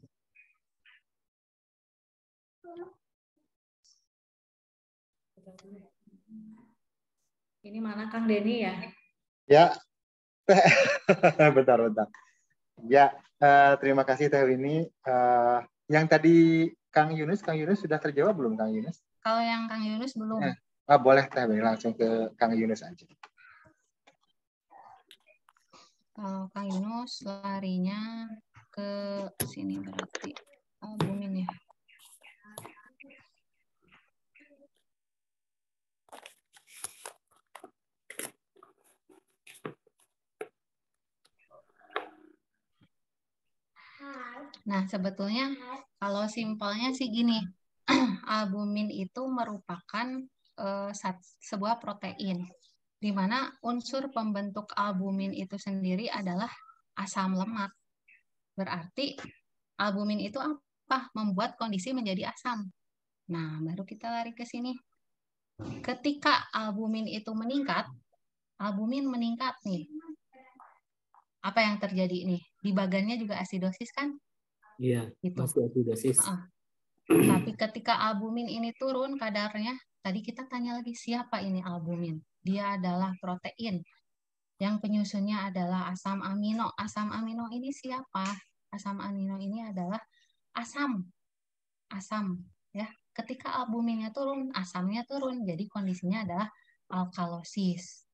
Ini mana Kang Denny ya? Ya. bentar, bentar. Ya, uh, terima kasih Teh Winnie. Uh, yang tadi Kang Yunus, Kang Yunus sudah terjawab belum Kang Yunus? Kalau yang Kang Yunus belum. Eh, ah, boleh Teh Wini langsung ke Kang Yunus aja. Kalau Kang Yunus larinya ke sini berarti. Oh, Bumin ya. Nah, sebetulnya kalau simpelnya sih gini, albumin itu merupakan uh, sebuah protein di mana unsur pembentuk albumin itu sendiri adalah asam lemak. Berarti albumin itu apa? Membuat kondisi menjadi asam. Nah, baru kita lari ke sini. Ketika albumin itu meningkat, albumin meningkat nih. Apa yang terjadi nih? Di bagannya juga asidosis kan? Iya, gitu. masih -uh. Tapi ketika albumin ini turun kadarnya, tadi kita tanya lagi siapa ini albumin? Dia adalah protein yang penyusunnya adalah asam amino. Asam amino ini siapa? Asam amino ini adalah asam. Asam ya. Ketika albuminnya turun, asamnya turun. Jadi kondisinya adalah alkalosis.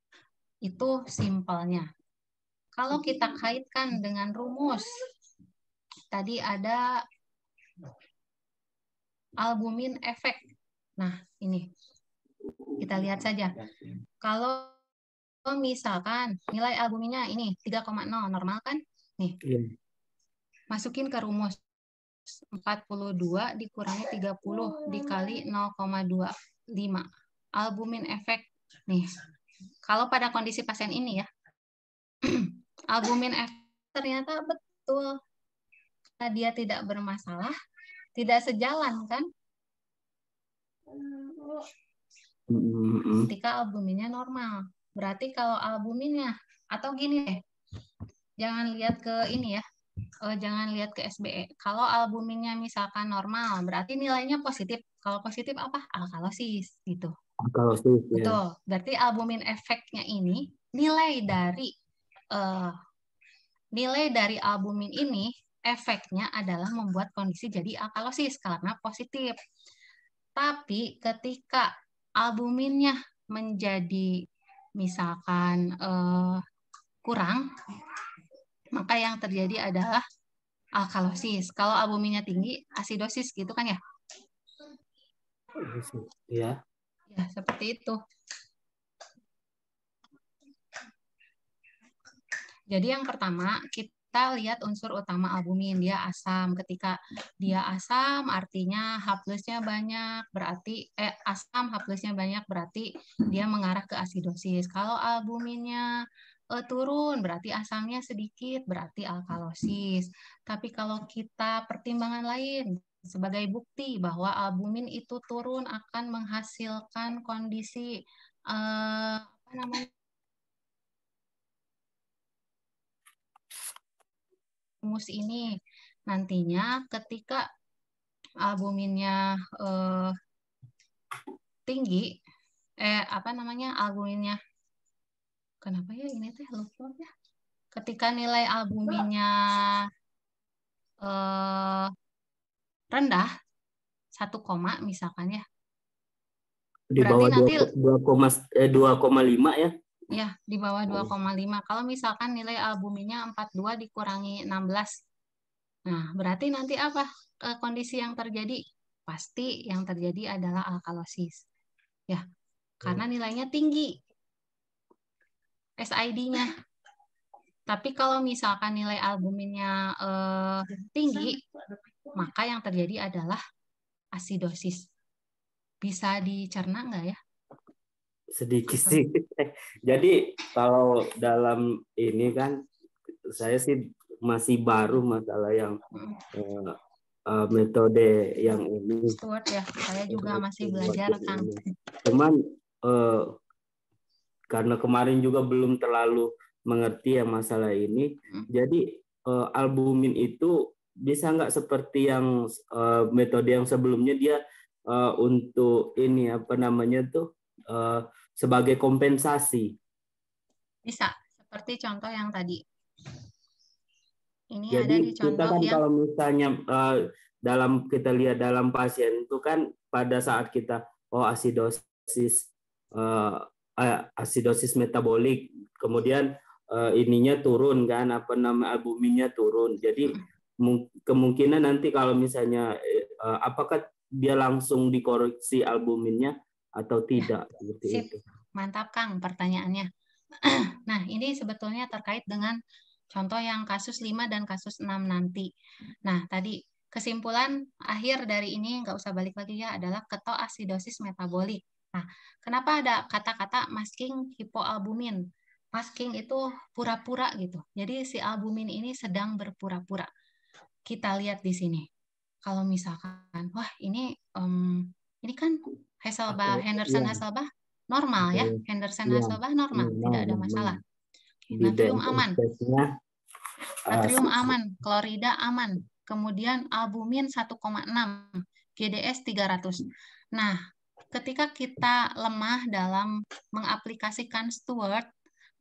Itu simpelnya. Kalau kita kaitkan dengan rumus tadi ada albumin efek. Nah, ini. Kita lihat saja. Kalau misalkan nilai albuminnya ini 3,0 normal kan? Nih. Iya. Masukin ke rumus 42 dikurangi 30 dikali 0,25 albumin efek nih kalau pada kondisi pasien ini ya albumin efek ternyata betul ketika dia tidak bermasalah, tidak sejalan kan? Ketika albuminnya normal. Berarti kalau albuminnya atau gini deh. Jangan lihat ke ini ya. Oh, jangan lihat ke SBE. Kalau albuminnya misalkan normal, berarti nilainya positif. Kalau positif apa? Alkalosis gitu. Alkalosis. Iya. Betul. Ya. Berarti albumin efeknya ini nilai dari uh, nilai dari albumin ini efeknya adalah membuat kondisi jadi alkalosis karena positif. Tapi ketika albuminnya menjadi misalkan eh, kurang, maka yang terjadi adalah alkalosis. Kalau albuminnya tinggi, asidosis gitu kan ya? Iya. Ya, seperti itu. Jadi yang pertama, kita kita lihat unsur utama albumin dia asam. Ketika dia asam artinya H plusnya banyak berarti eh, asam H plusnya banyak berarti dia mengarah ke asidosis. Kalau albuminnya eh, turun berarti asamnya sedikit berarti alkalosis. Tapi kalau kita pertimbangan lain sebagai bukti bahwa albumin itu turun akan menghasilkan kondisi eh, apa namanya rumus ini. Nantinya ketika albuminnya eh, tinggi, eh apa namanya albuminnya? Kenapa ya ini teh lupa ya? Ketika nilai albuminnya eh, rendah, 1, misalkan ya. Di bawah nanti, 2, dua eh, 2,5 ya? Ya, di bawah 2,5. Iya. Kalau misalkan nilai albuminnya 42 dikurangi 16. Nah, berarti nanti apa e, kondisi yang terjadi? Pasti yang terjadi adalah alkalosis. Ya, karena iya. nilainya tinggi. SID-nya. Tapi kalau misalkan nilai albuminnya eh, tinggi, maka yang terjadi adalah asidosis. Bisa dicerna nggak ya? sedikit sih. Jadi kalau dalam ini kan saya sih masih baru masalah yang uh, uh, metode yang ini. Stuart ya, saya juga masih belajar kan. Cuman uh, karena kemarin juga belum terlalu mengerti ya masalah ini, hmm. jadi uh, albumin itu bisa nggak seperti yang uh, metode yang sebelumnya dia uh, untuk ini apa namanya tuh uh, sebagai kompensasi. Bisa, seperti contoh yang tadi. Ini Jadi ada di contoh kita kan yang... kalau misalnya uh, dalam kita lihat dalam pasien itu kan pada saat kita oh asidosis uh, asidosis metabolik kemudian uh, ininya turun kan apa nama albuminnya turun. Jadi kemungkinan nanti kalau misalnya uh, apakah dia langsung dikoreksi albuminnya atau tidak seperti Sip. itu. Mantap Kang pertanyaannya. nah, ini sebetulnya terkait dengan contoh yang kasus 5 dan kasus 6 nanti. Nah, tadi kesimpulan akhir dari ini nggak usah balik lagi ya adalah ketoasidosis metabolik. Nah, kenapa ada kata-kata masking hipoalbumin? Masking itu pura-pura gitu. Jadi si albumin ini sedang berpura-pura. Kita lihat di sini kalau misalkan wah ini um, ini kan Hasselbach, okay. Henderson yeah. Hasselbach normal okay. ya. Henderson yeah. Hasselbach normal, yeah. tidak ada masalah. Okay. Natrium aman. Uh, Natrium aman, klorida aman. Kemudian albumin 1,6, GDS 300. Nah, ketika kita lemah dalam mengaplikasikan Stewart,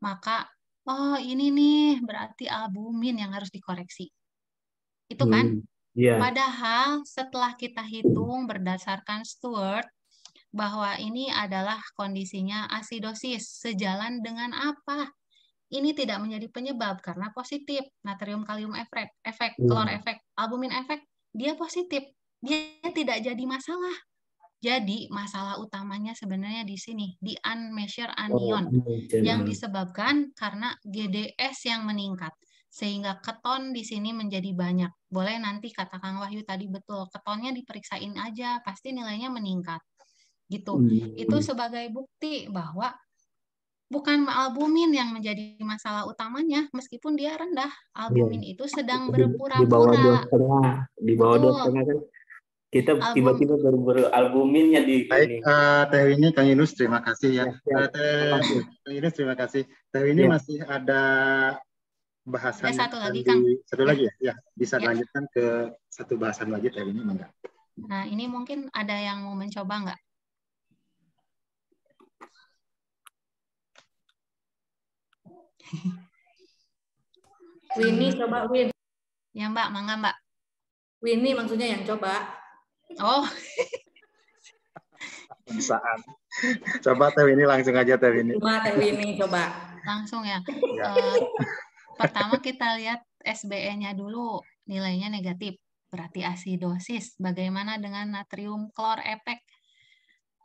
maka oh ini nih berarti albumin yang harus dikoreksi. Itu kan? Hmm. Yeah. Padahal setelah kita hitung berdasarkan Stewart, bahwa ini adalah kondisinya asidosis sejalan dengan apa? Ini tidak menjadi penyebab karena positif natrium kalium efek, efek hmm. klor efek, albumin efek, dia positif. Dia tidak jadi masalah. Jadi masalah utamanya sebenarnya di sini di unmeasured oh, anion oh, yang disebabkan karena GDS yang meningkat sehingga keton di sini menjadi banyak. Boleh nanti kata Kang Wahyu tadi betul ketonnya diperiksain aja pasti nilainya meningkat gitu. Hmm. Itu sebagai bukti bahwa bukan albumin yang menjadi masalah utamanya meskipun dia rendah albumin ya. itu sedang berpura-pura di bawah dua setengah di bawah dua setengah kan kita tiba-tiba baru baru albuminnya di baik ini. Uh, teh ini kang Yunus terima kasih ya, ya, Uh, teh kang Yunus terima kasih teh ini ya. masih ada bahasan ya, satu lagi kang satu lagi ya, ya bisa ya. lanjutkan ke satu bahasan lagi teh ini enggak nah ini mungkin ada yang mau mencoba nggak Winnie coba Win. Ya Mbak, mangga Mbak. Winnie maksudnya yang coba. Oh. saat. Coba Teh Winnie langsung aja Teh Winnie. Coba Teh Winnie coba. Langsung ya. ya. Uh, pertama kita lihat SBE-nya dulu nilainya negatif. Berarti asidosis. Bagaimana dengan natrium klor efek?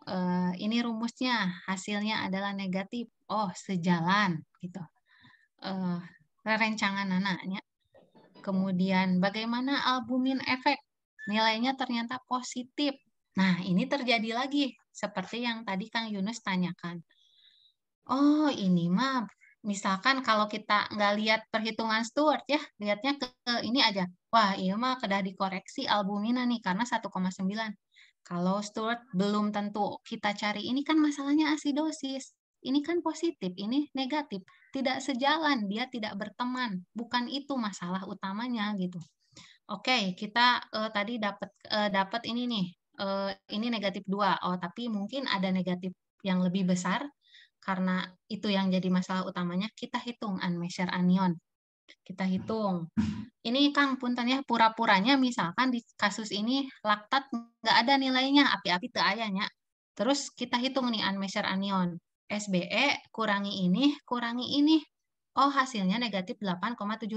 Eh, ini rumusnya hasilnya adalah negatif. Oh, sejalan gitu uh, eh, rencangan anaknya. Kemudian bagaimana albumin efek? Nilainya ternyata positif. Nah, ini terjadi lagi seperti yang tadi Kang Yunus tanyakan. Oh, ini mah misalkan kalau kita nggak lihat perhitungan Stuart ya, lihatnya ke, ke ini aja. Wah, iya mah kedah dikoreksi albumina nih karena 1,9. Kalau Stuart belum tentu kita cari, ini kan masalahnya asidosis. Ini kan positif, ini negatif tidak sejalan, dia tidak berteman. Bukan itu masalah utamanya gitu. Oke, okay, kita uh, tadi dapat uh, eh, dapat ini nih. Uh, ini negatif dua. Oh, tapi mungkin ada negatif yang lebih besar karena itu yang jadi masalah utamanya. Kita hitung unmeasured anion. Kita hitung. Ini Kang punten ya pura-puranya misalkan di kasus ini laktat nggak ada nilainya, api-api teayanya. Terus kita hitung nih unmeasured anion SBE kurangi ini, kurangi ini. Oh, hasilnya negatif 8,75.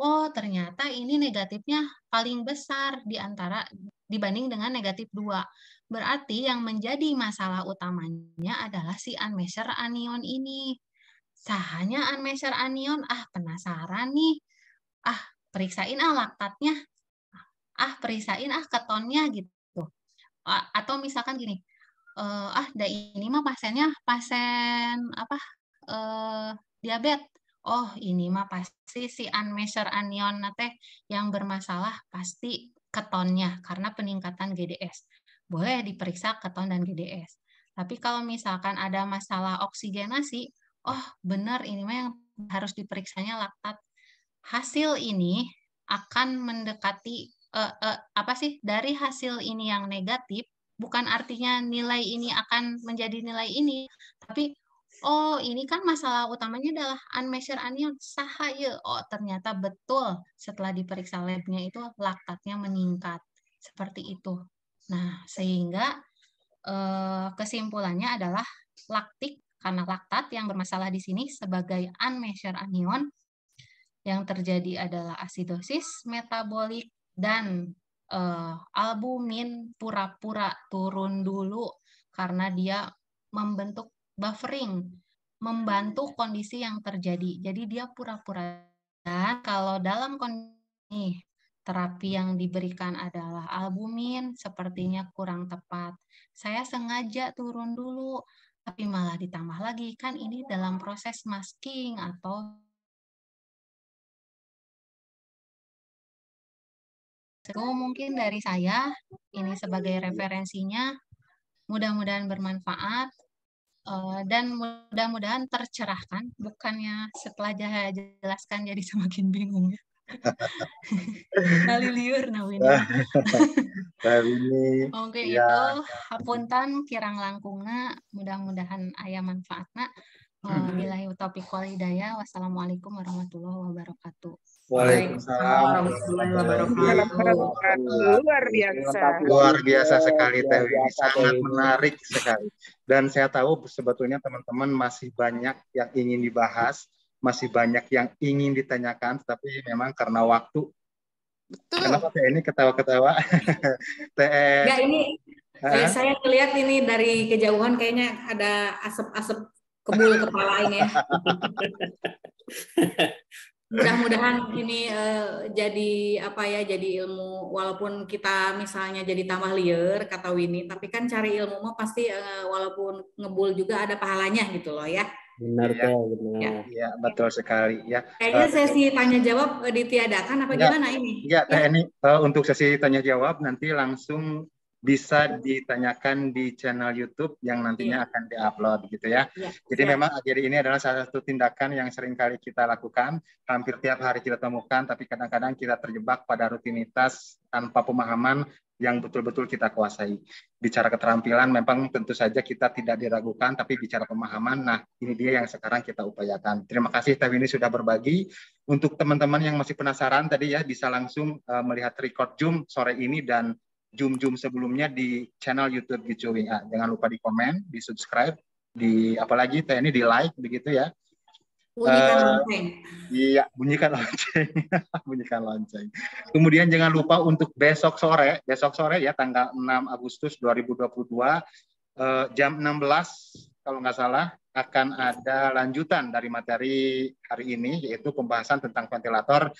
Oh, ternyata ini negatifnya paling besar di antara dibanding dengan negatif 2. Berarti yang menjadi masalah utamanya adalah si unmeasured anion ini. Sahanya unmeasured anion, ah penasaran nih. Ah, periksain ah laktatnya. Ah, periksain ah ketonnya gitu. Ah, atau misalkan gini, uh, ah dah ini mah pasiennya pasien apa uh, diabetes oh ini mah pasti si unmeasured anion nate yang bermasalah pasti ketonnya karena peningkatan GDS boleh diperiksa keton dan GDS tapi kalau misalkan ada masalah oksigenasi oh benar ini mah yang harus diperiksanya laktat hasil ini akan mendekati uh, uh, apa sih dari hasil ini yang negatif bukan artinya nilai ini akan menjadi nilai ini, tapi oh ini kan masalah utamanya adalah unmeasured anion sahaya. Oh ternyata betul setelah diperiksa labnya itu laktatnya meningkat seperti itu. Nah sehingga eh, kesimpulannya adalah laktik karena laktat yang bermasalah di sini sebagai unmeasured anion yang terjadi adalah asidosis metabolik dan uh, albumin pura-pura turun dulu karena dia membentuk buffering, membantu kondisi yang terjadi. Jadi dia pura-pura. Dan kalau dalam kondisi terapi yang diberikan adalah albumin, sepertinya kurang tepat. Saya sengaja turun dulu, tapi malah ditambah lagi. Kan ini dalam proses masking atau itu mungkin dari saya ini sebagai referensinya mudah-mudahan bermanfaat eh, dan mudah-mudahan tercerahkan bukannya setelah jelaskan jadi semakin bingung ya Kali liur namanya. Mungkin ya. itu hapuntan kirang langkungnya, mudah-mudahan ayam manfaatnya. Hmm. Eh, bilahi taufiq wal hidayah. Wassalamualaikum warahmatullahi wabarakatuh. Waalaikumsalam. Luar biasa. Luar biasa sekali Teh Winnie, sangat menarik sekali. Dan saya tahu sebetulnya teman-teman masih banyak yang ingin dibahas, masih banyak yang ingin ditanyakan, tapi memang karena waktu. Betul. Kenapa Teh ini ketawa-ketawa? Teh. Enggak ini Eh, Saya melihat ini dari kejauhan kayaknya ada asap-asap kebul kepala ini ya. mudah-mudahan ini uh, jadi apa ya jadi ilmu walaupun kita misalnya jadi tambah liar kata Winnie tapi kan cari ilmu mah pasti uh, walaupun ngebul juga ada pahalanya gitu loh ya benar ya, tuh benar ya. ya betul sekali ya kayaknya eh, sesi tanya jawab ditiadakan apa ya, gimana ini ya, ya. ini uh, untuk sesi tanya jawab nanti langsung bisa ditanyakan di channel YouTube yang nantinya yeah. akan diupload gitu ya. Yeah. Jadi yeah. memang akhir ini adalah salah satu tindakan yang sering kali kita lakukan, hampir tiap hari kita temukan, tapi kadang-kadang kita terjebak pada rutinitas tanpa pemahaman yang betul-betul kita kuasai. Bicara keterampilan memang tentu saja kita tidak diragukan, tapi bicara pemahaman, nah ini dia yang sekarang kita upayakan. Terima kasih ini sudah berbagi. Untuk teman-teman yang masih penasaran tadi ya, bisa langsung uh, melihat record Zoom sore ini dan Jum-jum sebelumnya di channel YouTube Gicu WA. Jangan lupa di komen, di subscribe, di apalagi ini di like begitu ya. Bunyikan uh, Iya, bunyikan lonceng. bunyikan lonceng. Kemudian jangan lupa untuk besok sore, besok sore ya tanggal 6 Agustus 2022 uh, eh, jam 16 kalau nggak salah akan ada lanjutan dari materi hari ini yaitu pembahasan tentang ventilator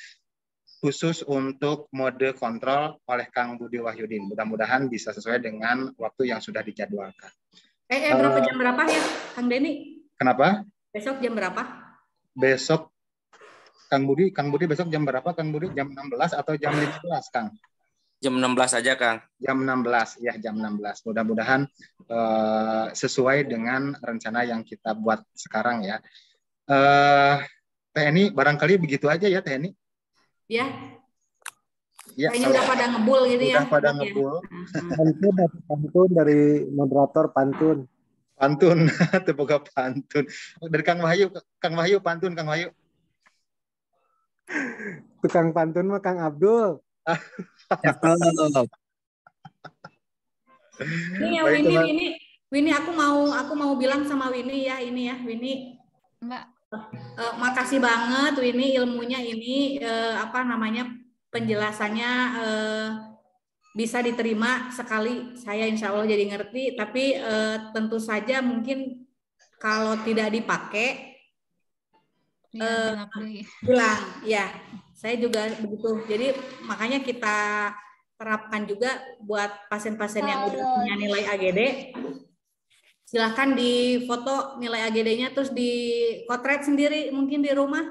khusus untuk mode kontrol oleh Kang Budi Wahyudin. Mudah-mudahan bisa sesuai dengan waktu yang sudah dijadwalkan. Eh, eh berapa uh, jam berapa ya, Kang Deni? Kenapa? Besok jam berapa? Besok Kang Budi, Kang Budi besok jam berapa? Kang Budi jam 16 atau jam 15, Kang? Jam 16 aja, Kang. Jam 16, ya jam 16. Mudah-mudahan uh, sesuai dengan rencana yang kita buat sekarang ya. Uh, eh, TNI barangkali begitu aja ya TNI ya Ya, Kayaknya udah pada ngebul gitu ya. Udah pada ya. ngebul. Pantun, pantun dari moderator pantun. Pantun, teboga pantun. Dari Kang Wahyu, Kang Wahyu pantun, Kang Wahyu. Tukang pantun mah Kang Abdul. Ya, ini ya Winnie, Winnie, Winnie aku mau aku mau bilang sama Winnie ya ini ya Winnie. Mbak, Uh, makasih banget Winnie ilmunya ini uh, apa namanya penjelasannya uh, bisa diterima sekali saya insya Allah jadi ngerti tapi uh, tentu saja mungkin kalau tidak dipakai ya, uh, hilang ya saya juga begitu jadi makanya kita terapkan juga buat pasien-pasien yang udah punya nilai AGD silahkan di foto nilai AGD-nya terus di kotret sendiri mungkin di rumah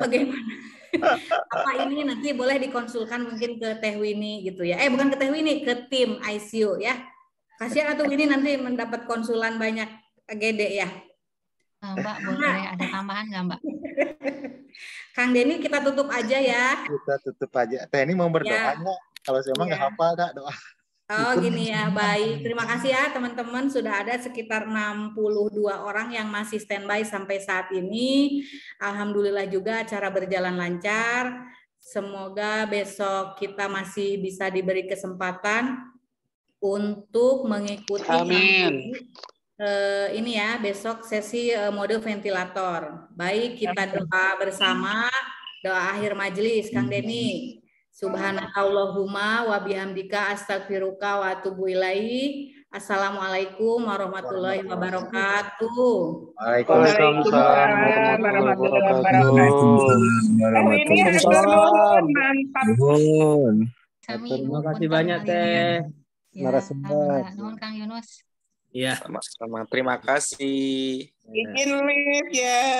bagaimana apa ini nanti boleh dikonsulkan mungkin ke Teh Wini gitu ya eh bukan ke Teh Wini ke tim ICU ya kasihan atau ini nanti mendapat konsulan banyak AGD ya eh, Mbak boleh ada tambahan nggak Mbak Kang Denny kita tutup aja ya kita tutup aja Teh ini mau berdoa ya. kalau saya emang nggak ya. hafal tak doa Oh gitu. gini ya, baik. Terima kasih ya teman-teman sudah ada sekitar 62 orang yang masih standby sampai saat ini. Alhamdulillah juga acara berjalan lancar. Semoga besok kita masih bisa diberi kesempatan untuk mengikuti Amin. Uh, ini ya besok sesi uh, mode ventilator. Baik, kita doa bersama, doa akhir majelis, Kang Denny. Subhanallahumma wa bihamdika astagfiruka wa atubu Assalamualaikum warahmatullahi wabarakatuh. Waalaikumsalam warahmatullahi wabarakatuh. Eh, Terima kasih banyak Teh. Ya, Narasumber. Nuhun Kang Yunus. Iya. Sama-sama. Terima kasih. Izin ya.